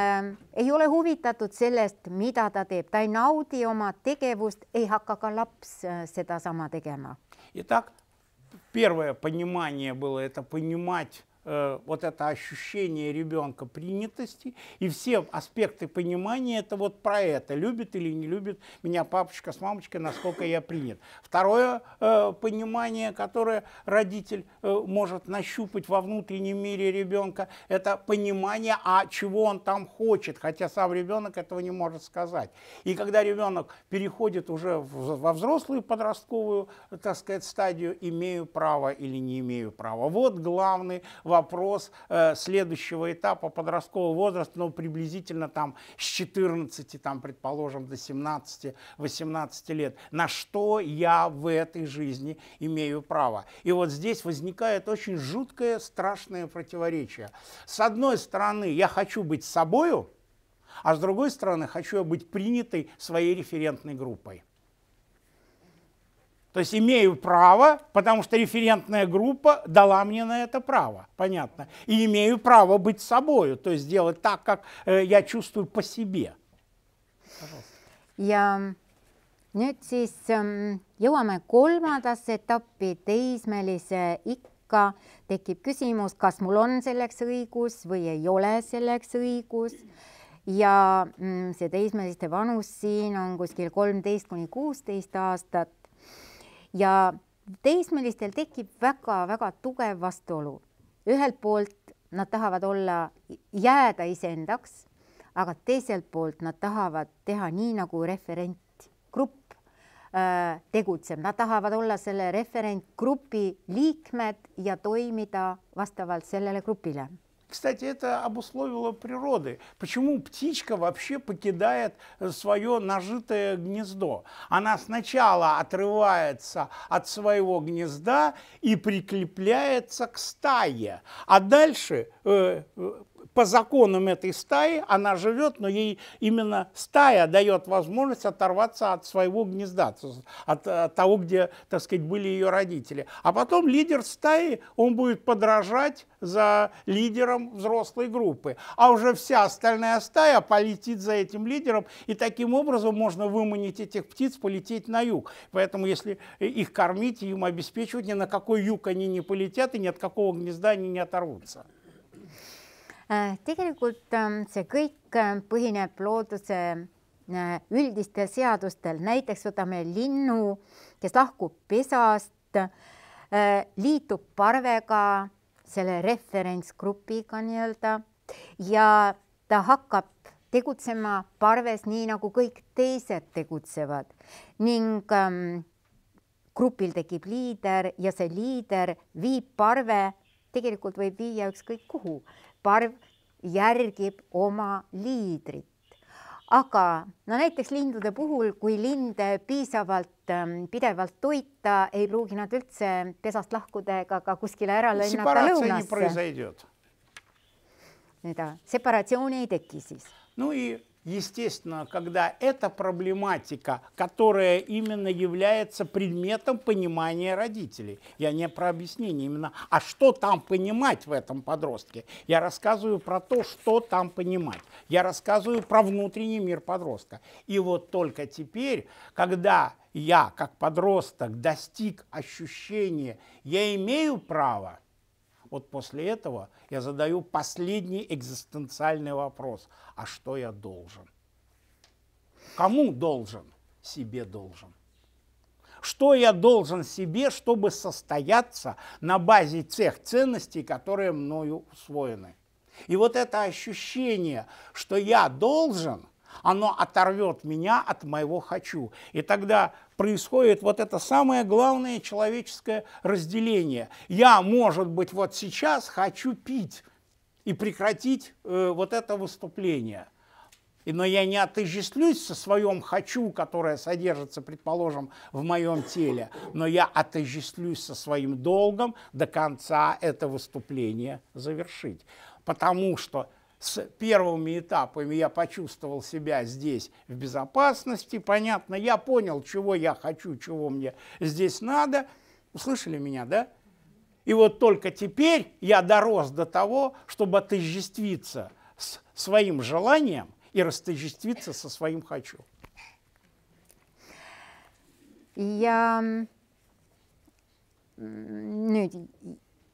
ei ole huvitatud sellest, mida ta teeb, ta ei naudi oma tegevust, ei hakka ka laps sedasama tegema. ja ta Первое понимание было это понимать Э, вот это ощущение ребенка принятости, и все аспекты понимания это вот про это, любит или не любит меня папочка с мамочкой, насколько я принят. Второе э, понимание, которое родитель э, может нащупать во внутреннем мире ребенка, это понимание, а чего он там хочет, хотя сам ребенок этого не может сказать. И когда ребенок переходит уже в, во взрослую подростковую, э, так сказать, стадию, имею право или не имею права. Вот главный вопрос вопрос э, следующего этапа подросткового возраста, но ну, приблизительно там с 14, там, предположим, до 17-18 лет. На что я в этой жизни имею право? И вот здесь возникает очень жуткое, страшное противоречие. С одной стороны, я хочу быть собою, а с другой стороны, хочу я быть принятой своей референтной группой. То есть имею право, потому что референтная группа дала мне на это право, понятно. И имею право быть собою, то есть делать так, как я чувствую по себе. Пожалуйста. ja nüüd siis jõuame kolmandasse etappi, teismelise ikka tekib küsimus, kas mul on selleks õigus või ei ole selleks õigus ja see teismeliste vanus siin on kuskil kolmteist kuni kuusteist aastat ja teismelistel tekib väga-väga tugev vastuolu. ühelt poolt nad tahavad olla, jääda iseendaks, aga teiselt poolt nad tahavad teha nii, nagu referentgrupp äh, tegutseb, nad tahavad olla selle referentgrupi liikmed ja toimida vastavalt sellele grupile Кстати, это обусловило природы. Почему птичка вообще покидает э, свое нажитое гнездо? Она сначала отрывается от своего гнезда и прикрепляется к стае, а дальше э, э по законам этой стаи она живет, но ей именно стая дает возможность оторваться от своего гнезда, э, от, того, где, так сказать, были ее родители. А потом лидер стаи, он будет подражать за лидером взрослой группы, а уже вся остальная стая полетит за этим лидером, и таким образом можно выманить этих птиц, полететь на юг. Поэтому если э, их кормить, им обеспечивать, ни на какой юг они не полетят, и ни от какого гнезда они не оторвутся. Äh, tegelikult ähm, see kõik ähm, põhineb looduse äh, üldistel seadustel, näiteks võtame linnu, kes lahkub pesast, äh, liitub parvega, selle referentsgrupiga nii-öelda ja ta hakkab tegutsema parves nii nagu kõik teised tegutsevad ning ähm, grupil tekib liider ja see liider viib parve, tegelikult võib viia ükskõik kuhu, parv järgib oma liidrit. aga no näiteks lindude puhul, kui linde piisavalt ähm, pidevalt toita, ei pruugi nad üldse pesast lahkuda ega ka kuskile ära lennata lõunasse. seda separatsiooni ei teki siis? no ei Естественно, когда эта проблематика, которая именно является предметом понимания родителей, я не про объяснение именно, а что там понимать в этом подростке, я рассказываю про то, что там понимать, я рассказываю про внутренний мир подростка. И вот только теперь, когда я, как подросток, достиг ощущения, я имею право – вот после этого я задаю последний экзистенциальный вопрос. А что я должен? Кому должен? Себе должен. Что я должен себе, чтобы состояться на базе тех ценностей, которые мною усвоены? И вот это ощущение, что я должен – оно оторвет меня от моего «хочу». И тогда происходит вот это самое главное человеческое разделение. Я, может быть, вот сейчас хочу пить и прекратить э, вот это выступление. Но я не отождествлюсь со своем «хочу», которое содержится, предположим, в моем теле, но я отождествлюсь со своим долгом до конца это выступление завершить. Потому что с первыми этапами я почувствовал себя здесь в безопасности, понятно, я понял, чего я хочу, чего мне здесь надо. Услышали меня, да? И вот только теперь я дорос до того, чтобы отождествиться с своим желанием и растождествиться со своим «хочу». Я... nüüd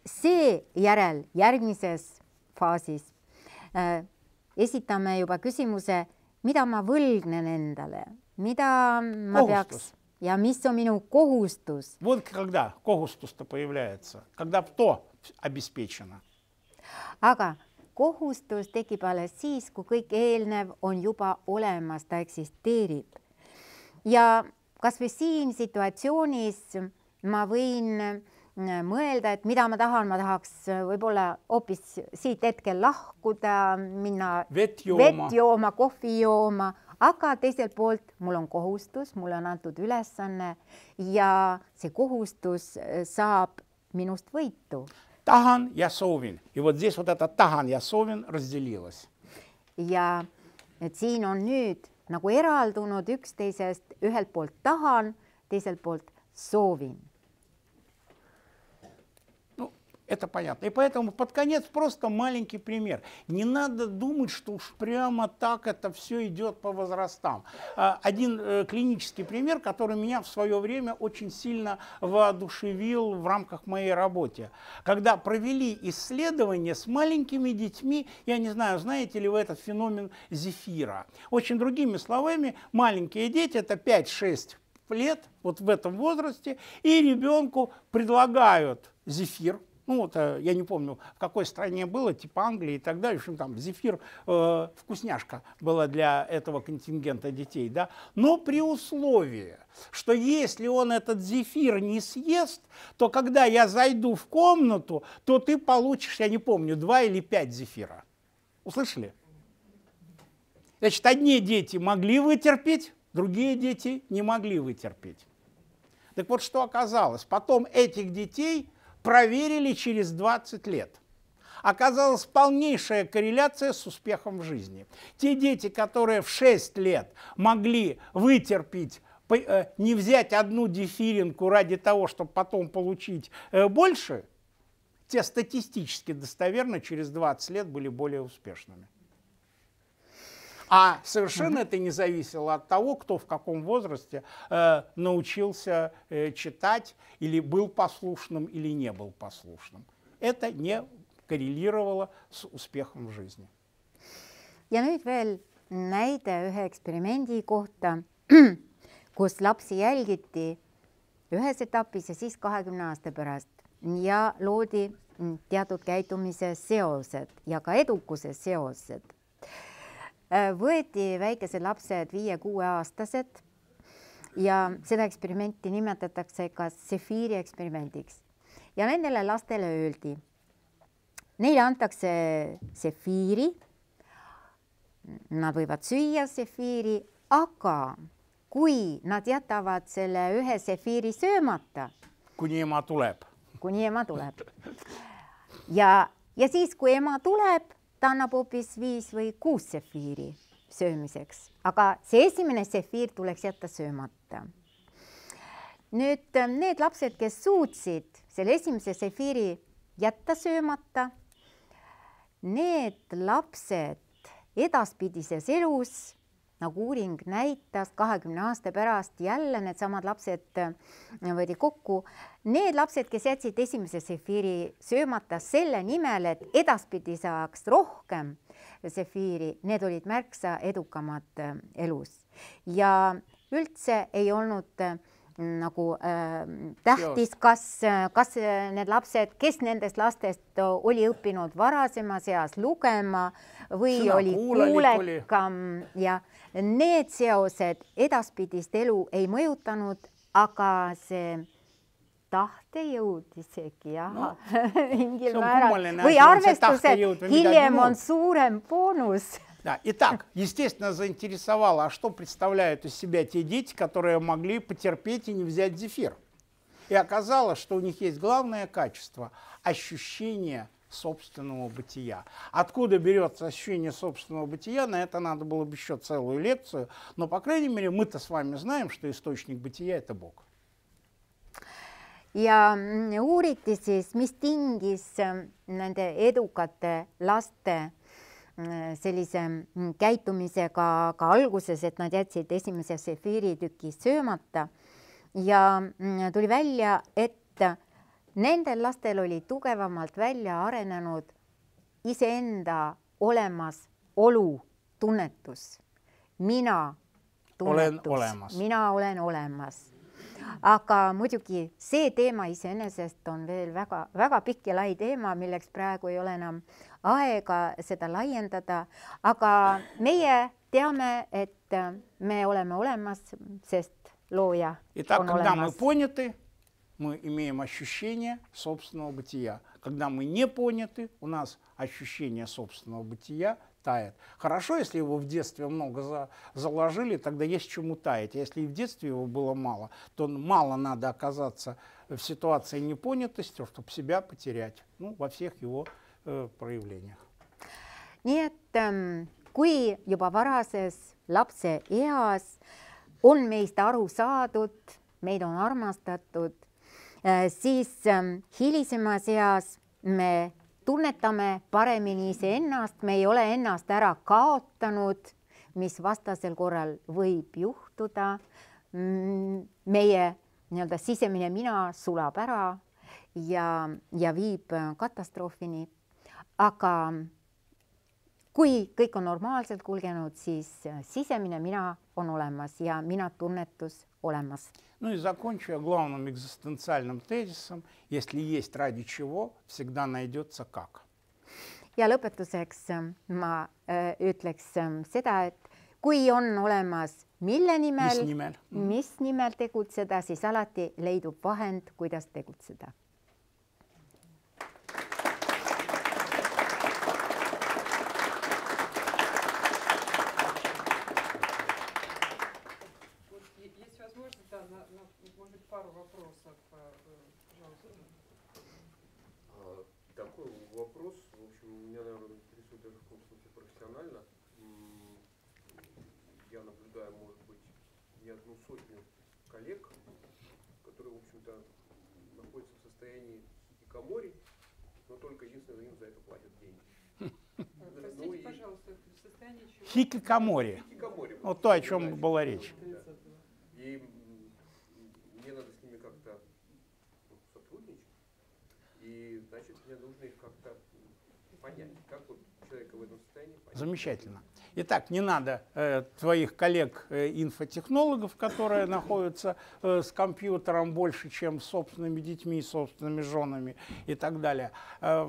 see järel järgmises фазис. Äh, esitame juba küsimuse, mida ma võlgnen endale, mida ma kohustus. peaks ja mis on minu kohustus. Вот когда kohustus-то появляется, когда то обеспечено. aga kohustus tekib alles siis, kui kõik eelnev on juba olemas, ta eksisteerib. ja kasvõi siin situatsioonis ma võin äh, mõelda, et mida ma tahan, ma tahaks äh, võib-olla hoopis siit hetkel lahkuda, minna vett jooma, vett jooma, kohvi jooma, aga teiselt poolt mul on kohustus, mulle on antud ülesanne ja see kohustus äh, saab minust võitu. tahan ja soovin ja vot siis võtta tahan ja soovin razdelilas. ja et siin on nüüd nagu eraldunud üksteisest, ühelt poolt tahan, teiselt poolt soovin Это понятно. И поэтому под конец просто маленький пример. Не надо думать, что уж прямо так это все идет по возрастам. А, один э, клинический пример, который меня в свое время очень сильно воодушевил в рамках моей работы. Когда провели исследование с маленькими детьми, я не знаю, знаете ли вы этот феномен зефира. Очень другими словами, маленькие дети, это 5-6 лет, вот в этом возрасте, и ребенку предлагают зефир, ну вот, э, я не помню, в какой стране было, типа Англии и так далее. В общем, там зефир, э, вкусняшка была для этого контингента детей. Да? Но при условии, что если он этот зефир не съест, то когда я зайду в комнату, то ты получишь, я не помню, два или пять зефира. Услышали? Значит, одни дети могли вытерпеть, другие дети не могли вытерпеть. Так вот, что оказалось? Потом этих детей проверили через 20 лет. Оказалась полнейшая корреляция с успехом в жизни. Те дети, которые в 6 лет могли вытерпеть э, не взять одну дифиринку ради того, чтобы потом получить э, больше, те статистически достоверно через 20 лет были более успешными. А совершенно mm-hmm. это не зависело от того, кто в каком возрасте э, научился э, читать или был послушным или не был послушным. Это не korreleeruvale с успехом в жизни. ja nüüd veel näide ühe eksperimendi kohta, kus lapsi jälgiti ühes etapis ja siis kahekümne aasta pärast ja loodi teatud käitumise seosed ja ka edukuse seosed Äh, võeti väikesed lapsed, viie-kuueaastased ja seda eksperimenti nimetatakse ka sefiiri eksperimendiks ja nendele lastele öeldi, neile antakse sefiiri. Nad võivad süüa sefiiri, aga kui nad jätavad selle ühe sefiiri söömata. kuni ema tuleb. kuni ema tuleb. ja, ja siis, kui ema tuleb ta annab hoopis viis või kuus sefiiri söömiseks, aga see esimene sefiir tuleks jätta söömata. nüüd ähm, need lapsed, kes suutsid selle esimese sefiiri jätta söömata, need lapsed edaspidises elus nagu uuring näitas, kahekümne aasta pärast jälle needsamad lapsed äh, võeti kokku. Need lapsed, kes jätsid esimese sefiiri söömata selle nimel, et edaspidi saaks rohkem sefiiri, need olid märksa edukamad äh, elus ja üldse ei olnud äh, nagu äh, tähtis, kas, kas äh, need lapsed, kes nendest lastest oli õppinud varasemas eas lugema või Sõna oli kuulekam ja need seosed edaspidist elu ei mõjutanud, aga see tahtejõud isegi jah no, mingil määral või arvestused, hiljem on suurem boonus Да. Итак, естественно, заинтересовало, а что представляют из себя те дети, которые могли потерпеть и не взять зефир. И оказалось, что у них есть главное качество – ощущение собственного бытия. Откуда берется ощущение собственного бытия, на это надо было бы еще целую лекцию, но, по крайней мере, мы-то с вами знаем, что источник бытия – это Бог. ja uuriti siis, mis tingis nende edukate laste sellise mm, käitumisega ka alguses, et nad jätsid esimese sefiiritüki söömata ja mm, tuli välja, et nendel lastel oli tugevamalt välja arenenud iseenda olemasolu tunnetus. mina tunnetus, mina olen olemas aga muidugi see teema iseenesest on veel väga-väga pikk ja lai teema, milleks praegu ei ole enam aega seda laiendada, aga meie teame, et me oleme olemas, sest looja Итак, on olemas. Поняты, мы имеем ощущение собственного бытия. Когда мы не поняты, у нас ощущение собственного бытия – тает. Хорошо, если его в детстве много за, заложили, тогда есть чему таять. А если и в детстве его было мало, то мало надо оказаться в ситуации непонятости, чтобы себя потерять ну, во всех его э, проявлениях. Нет, ähm, эм, kui juba varases lapse eas on meist aru saadud, meid on armastatud, äh, siis ähm, hilisemas eas me tunnetame paremini iseennast, me ei ole ennast ära kaotanud, mis vastasel korral võib juhtuda. Mm, meie nii-öelda sisemine mina sulab ära ja, ja viib äh, katastroofini. aga kui kõik on normaalselt kulgenud, siis äh, sisemine mina on olemas ja mina tunnetus olemas Ну и закончу я главным экзистенциальным тезисом, если есть ради чего, всегда найдется как. ja lõpetuseks э, ma öö, э, ütleks э, seda, et kui on olemas, mille nimel, mis nimel, mhm. mis nimel tegutseda, siis alati leidub vahend, kuidas tegutseda персонально я наблюдаю, может быть, не одну сотню коллег, которые, в общем-то, находятся в состоянии икомори, но только единственное, им за это платят деньги. Э, ну простите, ну, пожалуйста, в состоянии чего? Хикикамори. Хикикамори. Вот то, о чем да, была речь. Да. И мне надо с ними как-то ну, сотрудничать. И, значит, мне нужно их как-то понять, как вот человека в этом Замечательно. Итак, не надо э, твоих коллег-инфотехнологов, э, которые находятся э, с компьютером больше, чем с собственными детьми, собственными женами и так далее. Э,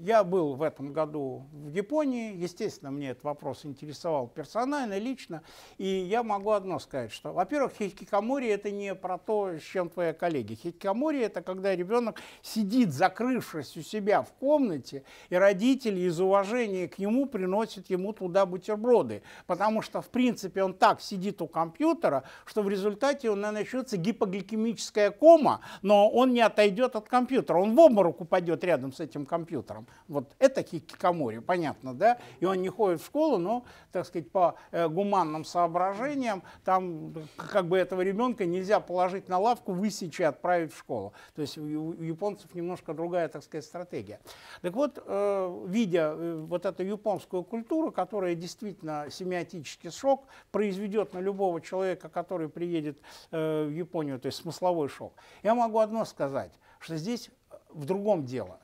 я был в этом году в Японии, естественно, мне этот вопрос интересовал персонально, лично, и я могу одно сказать, что, во-первых, хикикамори это не про то, с чем твои коллеги. Хикикамори это когда ребенок сидит, закрывшись у себя в комнате, и родители из уважения к нему приносят ему туда бутерброды, потому что, в принципе, он так сидит у компьютера, что в результате он него начнется гипогликемическая кома, но он не отойдет от компьютера, он в обморок упадет рядом с этим компьютером директором. Вот это Кикамори, понятно, да? И он не ходит в школу, но, так сказать, по э, гуманным соображениям, там как бы этого ребенка нельзя положить на лавку, высечь и отправить в школу. То есть у японцев немножко другая, так сказать, стратегия. Так вот, э, видя э, вот эту японскую культуру, которая действительно семиотический шок произведет на любого человека, который приедет в Японию, то есть смысловой шок, я могу одно сказать, что здесь в другом дело.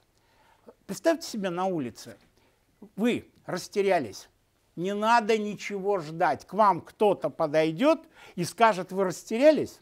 Представьте себе на улице. Вы растерялись. Не надо ничего ждать. К вам кто-то подойдет и скажет, вы растерялись?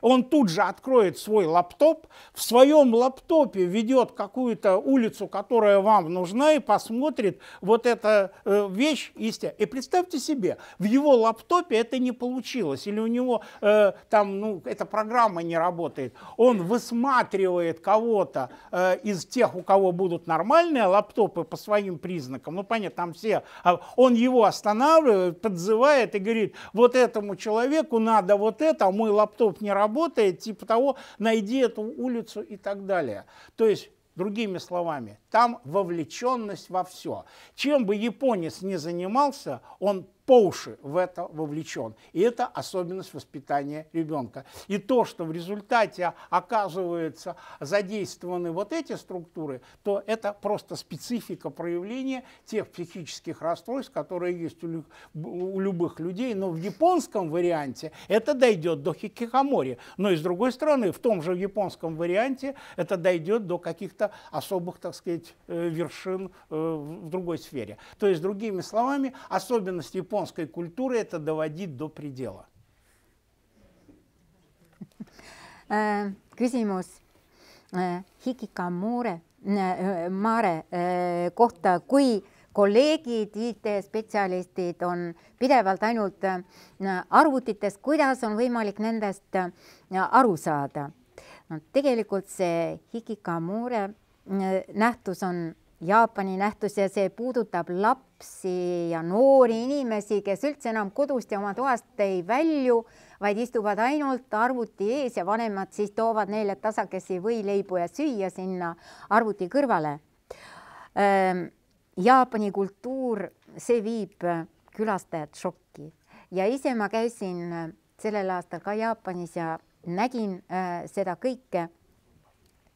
Он тут же откроет свой лаптоп, в своем лаптопе ведет какую-то улицу, которая вам нужна, и посмотрит вот эта э, вещь истя. И представьте себе, в его лаптопе это не получилось, или у него э, там, ну, эта программа не работает. Он высматривает кого-то э, из тех, у кого будут нормальные лаптопы по своим признакам, ну, понятно, там все, а он его останавливает, подзывает и говорит, вот этому человеку надо вот это, а мой лаптоп не не работает, типа того, найди эту улицу и так далее. То есть Другими словами, там вовлеченность во все. Чем бы японец ни занимался, он по уши в это вовлечен. И это особенность воспитания ребенка. И то, что в результате оказываются задействованы вот эти структуры, то это просто специфика проявления тех психических расстройств, которые есть у, у любых людей. Но в японском варианте это дойдет до хикикамори. Но и с другой стороны, в том же японском варианте это дойдет до каких-то особых, так сказать, э, вершин э, в другой сфере. То есть, другими словами, особенность японского японской культуры это доводить до предела. Э, küsimus э, Hikikamure э, Mare kohta, kui kolleegid, IT-spetsialistid on pidevalt ainult äh, arvutites, kuidas on võimalik nendest äh, aru saada no,? tegelikult see Hikikamure äh, nähtus on Jaapani nähtus ja see puudutab lapsi ja noori inimesi, kes üldse enam kodust ja oma toast ei välju, vaid istuvad ainult arvuti ees ja vanemad siis toovad neile tasakesi võileibu ja süüa sinna arvuti kõrvale. Ehm, Jaapani kultuur, see viib külastajad šokki ja ise ma käisin sellel aastal ka Jaapanis ja nägin äh, seda kõike.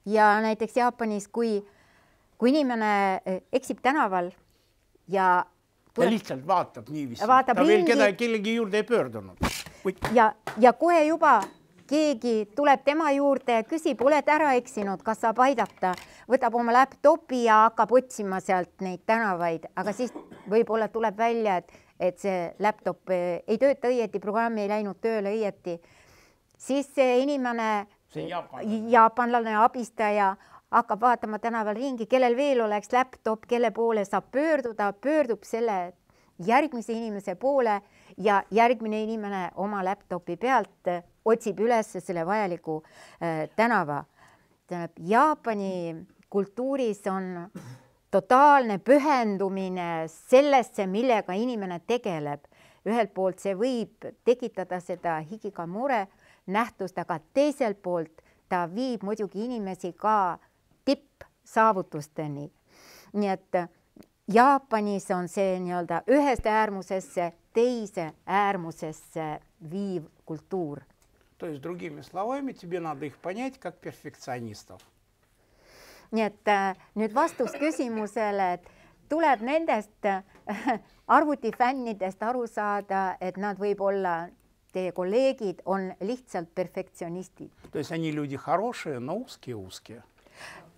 ja näiteks Jaapanis, kui äh, kui inimene eh, eksib tänaval ja tuleb, ta lihtsalt vaatab niiviisi, ta ringi. veel keda, kellegi juurde ei pöördunud. ja, ja kohe juba keegi tuleb tema juurde ja küsib, oled ära eksinud, kas saab aidata, võtab oma laptopi ja hakkab otsima sealt neid tänavaid, aga siis võib-olla tuleb välja, et, et see laptop eh, ei tööta õieti, programm ei läinud tööle õieti, siis see inimene see jaapanlane, jaapanlane abistaja hakkab vaatama tänaval ringi, kellel veel oleks laptop, kelle poole saab pöörduda, pöördub selle järgmise inimese poole ja järgmine inimene oma laptopi pealt otsib üles selle vajaliku äh, tänava. tähendab, Jaapani kultuuris on totaalne pühendumine sellesse, millega inimene tegeleb. ühelt poolt see võib tekitada seda higiga mure nähtust, aga teiselt poolt ta viib muidugi inimesi ka saavutusteni. nii et äh, Jaapanis on see nii-öelda ühest äärmusesse teise äärmusesse viiv kultuur. То есть другими словами, тебе надо их понять как перфекционистов. nii et э, nüüd vastus küsimusele, et tuleb nendest э, arvutifännidest aru saada, et nad võib-olla, teie kolleegid on lihtsalt perfektsionistid. То есть они люди хорошие, но узкие-узкие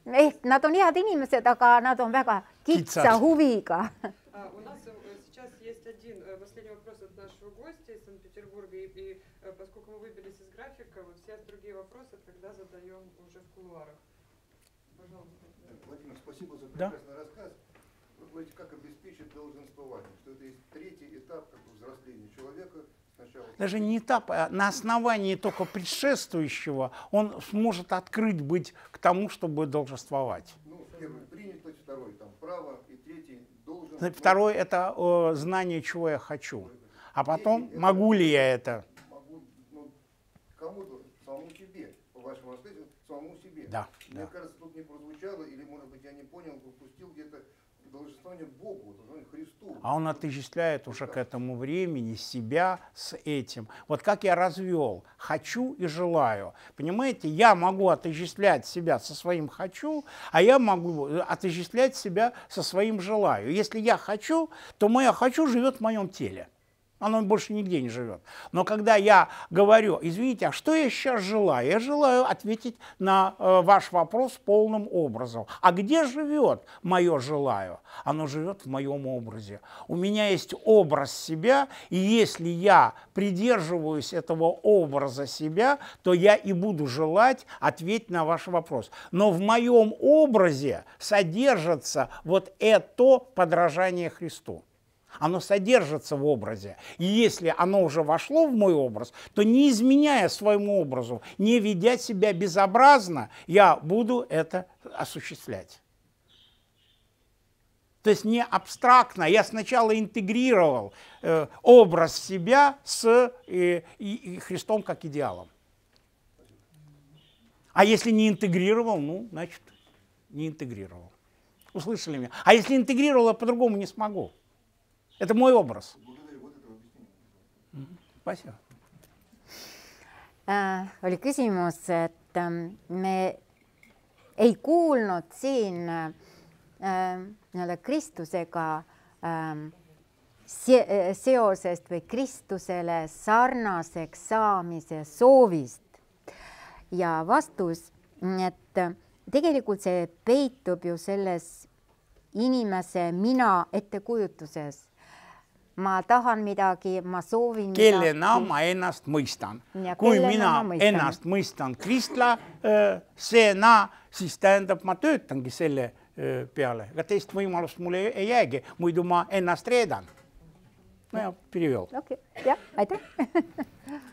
ehk nad on head inimesed, aga nad on väga kitsa Kitsas. huviga а, У нас э, сейчас есть один э, последний вопрос от нашего гостя из Санкт-Петербурга, и, э, поскольку мы выбились из графика, вот все другие вопросы тогда задаем уже в кулуарах. Пожалуйста. Владимир, спасибо за прекрасный да? рассказ. как обеспечить долженствование, что это есть третий этап как взросления человека, даже не этап, а на основании только предшествующего он сможет открыть быть к тому, чтобы должествовать. Ну, первый принято, второй там право, и третий должен... Второй – это э, знание, чего я хочу. А потом, третий, могу ли я это? Могу, ну, кому-то, самому себе, по вашему рассказу, самому себе. Да, Мне да. кажется, тут не прозвучало, или, может быть, я не понял, упустил где-то благословение Богу, благословение Христу. А он отождествляет уже к этому времени себя с этим. Вот как я развел «хочу» и «желаю». Понимаете, я могу отождествлять себя со своим «хочу», а я могу отождествлять себя со своим «желаю». Если я хочу, то мое «хочу» живет в моем теле. Оно больше нигде не живет. Но когда я говорю, извините, а что я сейчас желаю? Я желаю ответить на э, ваш вопрос полным образом. А где живет мое желаю? Оно живет в моем образе. У меня есть образ себя, и если я придерживаюсь этого образа себя, то я и буду желать ответить на ваш вопрос. Но в моем образе содержится вот это подражание Христу оно содержится в образе. И если оно уже вошло в мой образ, то не изменяя своему образу, не ведя себя безобразно, я буду это осуществлять. То есть не абстрактно. Я сначала интегрировал э, образ себя с э, и, и Христом как идеалом. А если не интегрировал, ну, значит, не интегрировал. Услышали меня? А если интегрировал, я по-другому не смогу. Это мой образ. Спасибо. Äh, oli küsimus, et äh, me ei kuulnud siin äh, nii-öelda Kristusega äh, se э, seosest või Kristusele sarnaseks saamise soovist. ja vastus, et äh, tegelikult see peitub ju selles inimese mina ettekujutuses ma tahan midagi, ma soovin. kellena midagi. ma ennast mõistan. kui mina mõistan. ennast mõistan kristlasena, siis tähendab, ma töötangi selle peale, ega teist võimalust mul ei, ei jäägi, muidu ma ennast reedan. no ja, Pirjo. okei okay., jah, aitäh